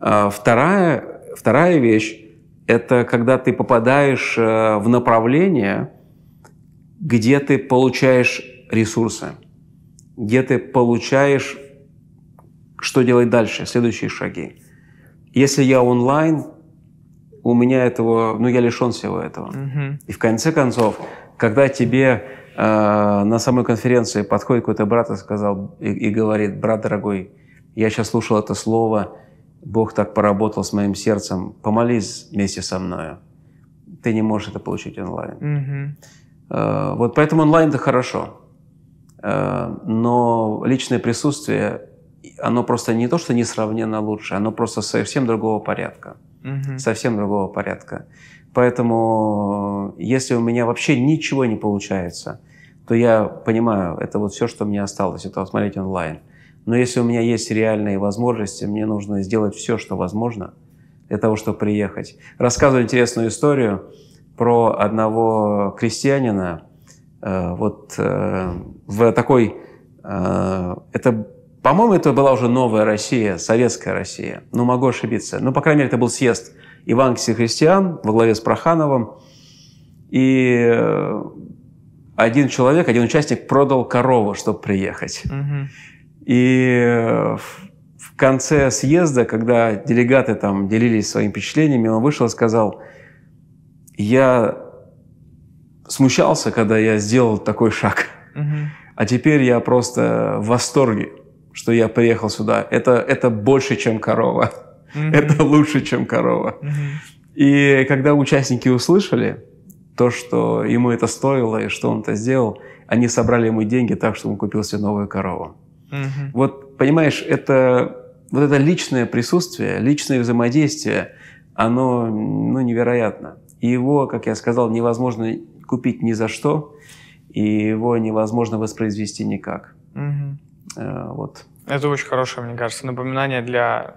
А, вторая, вторая вещь – это когда ты попадаешь э, в направление, где ты получаешь ресурсы, где ты получаешь, что делать дальше, следующие шаги. Если я онлайн, у меня этого, ну я лишен всего этого. Mm-hmm. И в конце концов, когда тебе э, на самой конференции подходит какой-то брат и сказал и, и говорит, брат дорогой, я сейчас слушал это слово, Бог так поработал с моим сердцем, помолись вместе со мною. Ты не можешь это получить онлайн. Mm-hmm. Вот поэтому онлайн это хорошо. Э, но личное присутствие, оно просто не то, что несравненно лучше, оно просто совсем другого порядка. Mm-hmm. Совсем другого порядка. Поэтому э, если у меня вообще ничего не получается, то я понимаю, это вот все, что мне осталось, это вот смотреть онлайн. Но если у меня есть реальные возможности, мне нужно сделать все, что возможно для того, чтобы приехать. Рассказываю интересную историю про одного крестьянина. Э, вот э, в такой... Э, это, по-моему, это была уже новая Россия, советская Россия. Ну, могу ошибиться. Ну, по крайней мере, это был съезд Ивангских христиан во главе с Прохановым. И один человек, один участник продал корову, чтобы приехать. Угу. И э, в конце съезда, когда делегаты там делились своими впечатлениями, он вышел и сказал, я смущался, когда я сделал такой шаг. Угу. А теперь я просто в восторге, что я приехал сюда. Это, это больше, чем корова. Угу. Это лучше, чем корова. Угу. И когда участники услышали то, что ему это стоило и что он это сделал, они собрали ему деньги так, что он купил себе новую корову. Угу. Вот, понимаешь, это вот это личное присутствие, личное взаимодействие, оно ну, невероятно. И его, как я сказал, невозможно купить ни за что, и его невозможно воспроизвести никак. Угу. Вот. Это очень хорошее, мне кажется, напоминание для,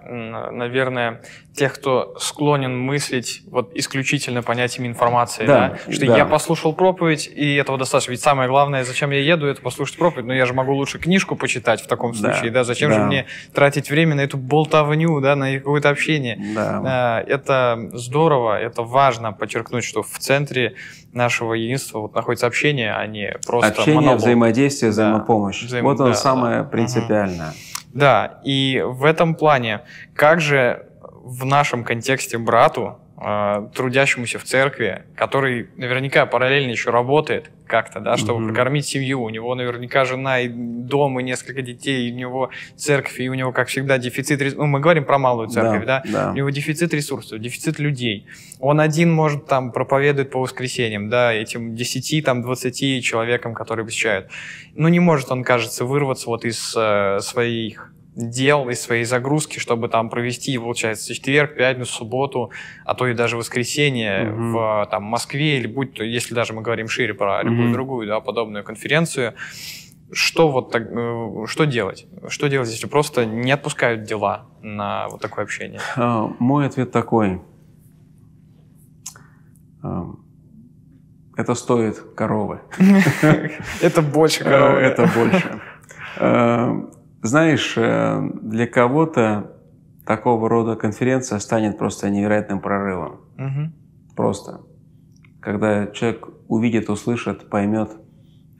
наверное, тех, кто склонен мыслить вот исключительно понятиями информации, да, да? что да. я послушал проповедь и этого достаточно. Ведь самое главное, зачем я еду, это послушать проповедь, но я же могу лучше книжку почитать в таком случае, да? Зачем да. же мне тратить время на эту болтовню, да, на какое-то общение? Да. А, это здорово, это важно подчеркнуть, что в центре нашего единства вот находится общение, а не просто общение, монолог. взаимодействие, взаимопомощь. Да. Взаим... Вот он да, самое да. принципиальное. Угу. Да, и в этом плане, как же в нашем контексте брату, а, трудящемуся в церкви, который наверняка параллельно еще работает как-то, да, чтобы mm-hmm. прокормить семью. У него наверняка жена и дом, и несколько детей, и у него церковь, и у него, как всегда, дефицит ресурсов. Ну, мы говорим про малую церковь, да, да? да? У него дефицит ресурсов, дефицит людей. Он один может там проповедует по воскресеньям, да, этим 10, там, 20 человекам, которые посещают. Но ну, не может он, кажется, вырваться вот из э, своих дел и своей загрузки, чтобы там провести, получается, четверг, пятницу, субботу, а то и даже воскресенье mm-hmm. в там, Москве, или будь то, если даже мы говорим шире про любую mm-hmm. другую да, подобную конференцию, что вот так, э, что делать? Что делать, если просто не отпускают дела на вот такое общение? Uh, мой ответ такой. Uh, это стоит коровы. Это больше коровы. А, это больше. Знаешь, э, для кого-то такого рода конференция станет просто невероятным прорывом. Угу. Просто. Когда человек увидит, услышит, поймет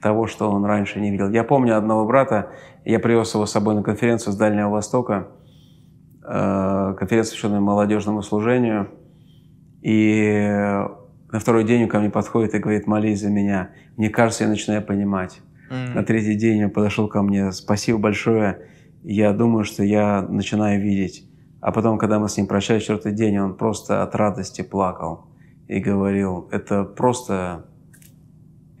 того, что он раньше не видел. Я помню одного брата, я привез его с собой на конференцию с Дальнего Востока, э, конференцию, посвященную молодежному служению. И на второй день он ко мне подходит и говорит, молись за меня. Мне кажется, я начинаю понимать. Mm. На третий день он подошел ко мне, спасибо большое, я думаю, что я начинаю видеть. А потом, когда мы с ним прощались четвертый день, он просто от радости плакал и говорил, это просто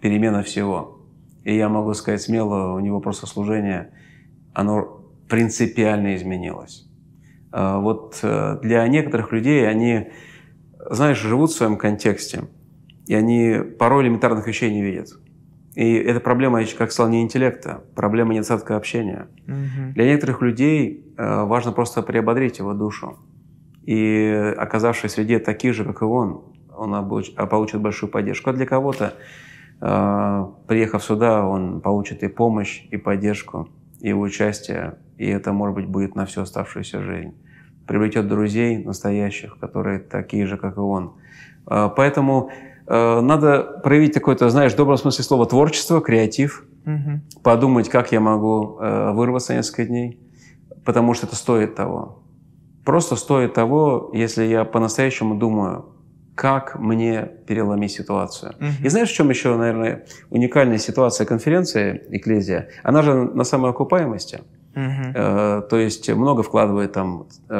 перемена всего. И я могу сказать смело, у него просто служение, оно принципиально изменилось. А, вот э, для некоторых людей они, знаешь, живут в своем контексте, и они порой элементарных вещей не видят. И это проблема, как сказал, интеллекта, проблема недостатка общения. Угу. Для некоторых людей э, важно просто приободрить его душу. И оказавшись среди таких же, как и он, он обуч... А, получит большую поддержку. А для кого-то, э, приехав сюда, он получит и помощь, и поддержку, и участие. И это, может быть, будет на всю оставшуюся жизнь. Приобретет друзей настоящих, которые такие же, как и он. Э, поэтому Э, надо проявить какое-то, знаешь, в добром смысле слова творчество, креатив, угу. подумать, как я могу э, вырваться несколько дней, потому что это стоит того. Просто стоит того, если я по-настоящему думаю, как мне переломить ситуацию. Угу. И знаешь, в чем еще, наверное, уникальная ситуация конференции «Экклезия»? Она же на самоокупаемости. Угу. Э, то есть много вкладывают там э,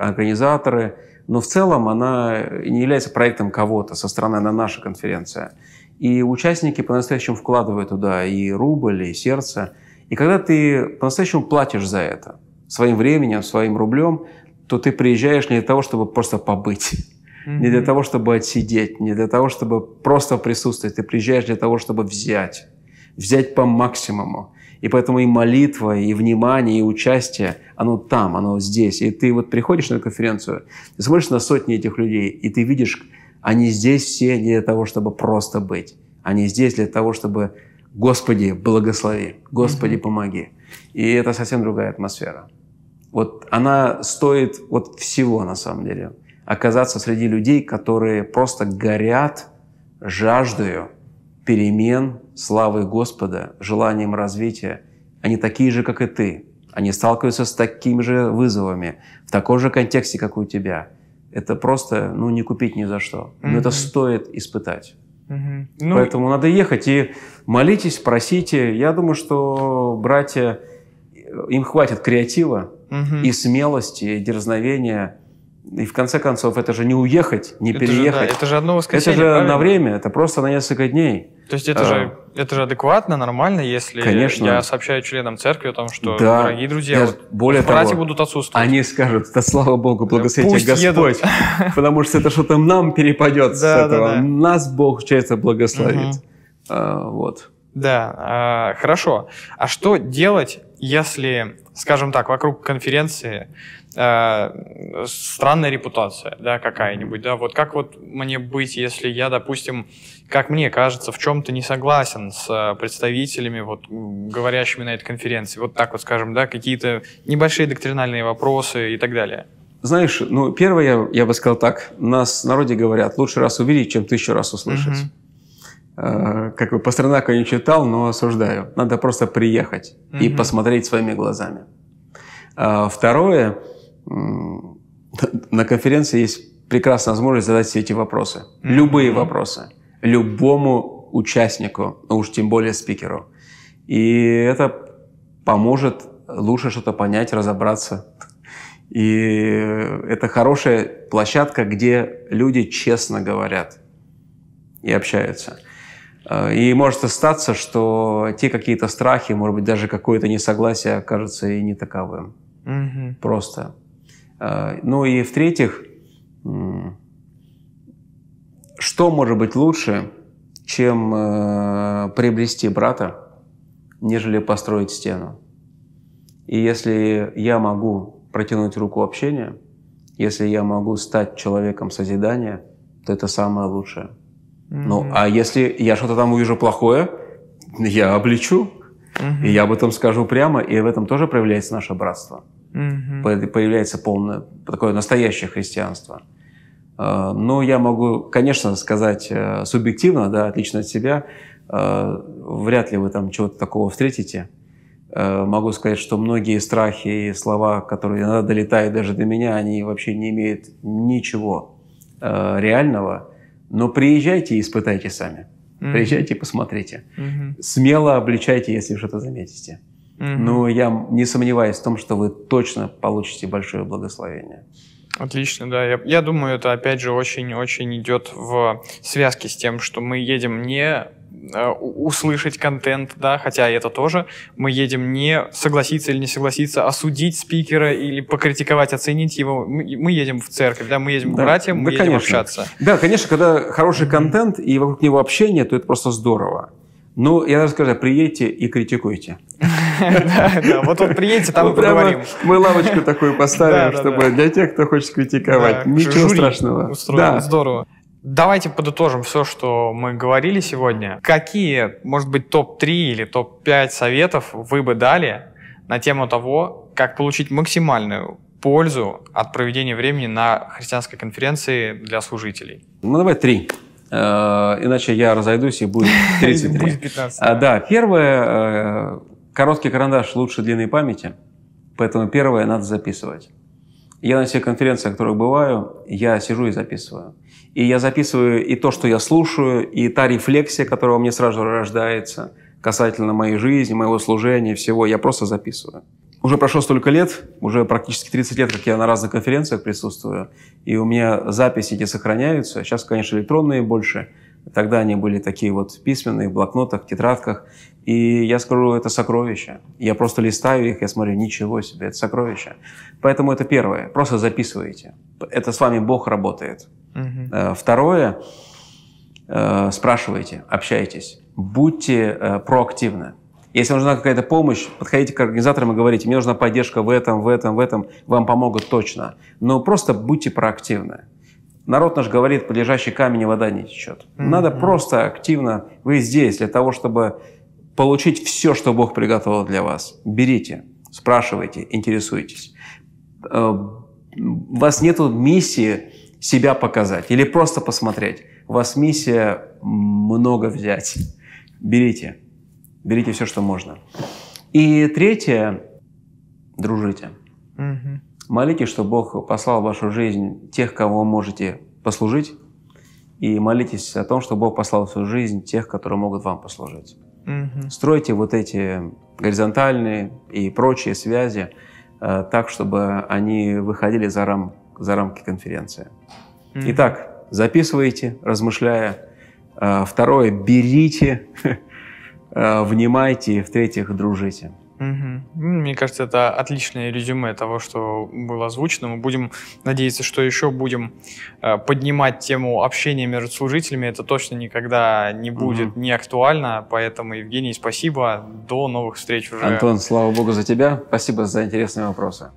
организаторы, но в целом она не является проектом кого-то со стороны, она наша конференция. И участники по-настоящему вкладывают туда и рубль, и сердце. И когда ты по-настоящему платишь за это своим временем, своим рублем, то ты приезжаешь не для того, чтобы просто побыть, mm-hmm. не для того, чтобы отсидеть, не для того, чтобы просто присутствовать. Ты приезжаешь для того, чтобы взять, взять по максимуму. И поэтому и молитва, и внимание, и участие, оно там, оно здесь. И ты вот приходишь на конференцию, ты смотришь на сотни этих людей, и ты видишь, они здесь все не для того, чтобы просто быть. Они здесь для того, чтобы «Господи, благослови! Господи, помоги!» И это совсем другая атмосфера. Вот она стоит вот всего, на самом деле. Оказаться среди людей, которые просто горят жаждою – перемен, славы Господа, желанием развития. Они такие же, как и ты. Они сталкиваются с такими же вызовами, в таком же контексте, как у тебя. Это просто, ну, не купить ни за что. Но mm-hmm. это стоит испытать. Mm-hmm. Ну... Поэтому надо ехать и молитесь, просите. Я думаю, что братья, им хватит креатива mm-hmm. и смелости, и дерзновения – и в конце концов, это же не уехать, не это переехать. Же, да, это же одно воскресенье. Это же правильно? на время, это просто на несколько дней. То есть это, а, же, это же адекватно, нормально, если конечно. я сообщаю членам церкви о том, что, да. дорогие друзья, я, вот, более в того, будут отсутствовать. Они скажут, да слава Богу, э, благословите Пусть Господь, едут. потому что это что-то нам перепадет с этого. Нас Бог через это благословит. А, вот. Да, а, хорошо. А что делать, если, скажем так, вокруг конференции э, странная репутация, да, какая-нибудь, да, вот как вот мне быть, если я, допустим, как мне кажется, в чем-то не согласен с э, представителями, вот, говорящими на этой конференции, вот так вот, скажем, да, какие-то небольшие доктринальные вопросы и так далее. Знаешь, ну, первое, я, я бы сказал так, нас в народе говорят, лучше раз увидеть, чем тысячу раз услышать. Mm-hmm как бы Пастернака не читал, но осуждаю. Надо просто приехать mm-hmm. и посмотреть своими глазами. А второе, на конференции есть прекрасная возможность задать все эти вопросы. Любые mm-hmm. вопросы. Любому участнику, уж тем более спикеру. И это поможет лучше что-то понять, разобраться. И это хорошая площадка, где люди честно говорят и общаются. Э, и может остаться, что те какие-то страхи, может быть, даже какое-то несогласие окажется и не таковым. Угу. Просто Э, ну и в-третьих, что может быть лучше, чем э, приобрести брата, нежели построить стену? И если я могу протянуть руку общения, если я могу стать человеком созидания, то это самое лучшее. Mm-hmm. Ну, а если я что-то там увижу плохое, я обличу. Mm-hmm. И я об этом скажу прямо, и в этом тоже проявляется наше братство. Угу. Появляется полное, такое настоящее христианство. Э, но я могу, конечно, сказать э, субъективно, да, отлично от себя, э, вряд ли вы там чего-то такого встретите. Могу сказать, что многие страхи и слова, которые иногда долетают даже до меня, они вообще не имеют ничего реального. Но приезжайте и испытайте сами. Приезжайте и посмотрите. Смело обличайте, если что-то заметите. Угу. Но я не сомневаюсь в том, что вы точно получите большое благословение. Отлично, да. Я, я думаю, это опять же очень-очень идет в связке с тем, что мы едем не э, услышать контент, да, хотя это тоже. Мы едем не согласиться или не согласиться, осудить спикера или покритиковать, оценить его. Мы, мы едем в церковь, да, мы едем к да, братьям, да, мы да, едем общаться. Да, конечно, когда хороший контент и вокруг него общение, то это просто здорово. Ну, я даже скажу, приедьте и критикуйте. Да, да, вот вот приедьте, там мы поговорим. Мы лавочку такую поставим, чтобы для тех, кто хочет критиковать, ничего страшного. Да, здорово. Давайте подытожим все, что мы говорили сегодня. Какие, может быть, топ-3 или топ-5 советов вы бы дали на тему того, как получить максимальную пользу от проведения времени на христианской конференции для служителей? Ну, давай три. Э, иначе я разойдусь и будет 33. А, да. первое, э, короткий карандаш лучше длинной памяти, поэтому первое надо записывать. Я на всех конференциях, в которых бываю, я сижу и записываю. И я записываю и то, что я слушаю, и та рефлексия, которая у меня сразу рождается касательно моей жизни, моего служения, всего, я просто записываю уже прошло столько лет, уже практически 30 лет, как я на разных конференциях присутствую, и у меня записи эти сохраняются. Сейчас, конечно, электронные больше. Тогда они были такие вот письменные, в блокнотах, тетрадках. И я скажу, это сокровища. Я просто листаю их, я смотрю, ничего себе, это сокровища. Поэтому это первое, просто записывайте. Это с вами Бог работает. Угу. Второе, э, спрашивайте, общайтесь, будьте э, проактивны. Если вам нужна какая-то помощь, подходите к организаторам и говорите, мне нужна поддержка в этом, в этом, в этом, вам помогут точно. Но просто будьте проактивны. Народ наш говорит, "Подлежащий камень и вода не течет. Надо mm-hmm. просто активно, вы здесь для того, чтобы получить все, что Бог приготовил для вас. Берите, спрашивайте, интересуйтесь. Э, у вас нет миссии себя показать или просто посмотреть. У вас миссия много взять. Берите. Берите все, что можно. И третье, дружите. Угу. Молитесь, что Бог послал в вашу жизнь тех, кого вы можете послужить, и молитесь о том, чтобы Бог послал в свою жизнь тех, которые могут вам послужить. Угу. Стройте вот эти горизонтальные и прочие связи э, так, чтобы они выходили за, рам, за рамки конференции. Угу. Итак, записывайте, размышляя. Э, второе, берите Э, внимайте и, в-третьих, дружите. Угу. Мне кажется, это отличное резюме того, что было озвучено. Мы будем надеяться, что еще будем э, поднимать тему общения между служителями. Это точно никогда не будет угу. не актуально. Поэтому, Евгений, спасибо. До новых встреч уже. Антон, слава богу за тебя. Спасибо за интересные вопросы.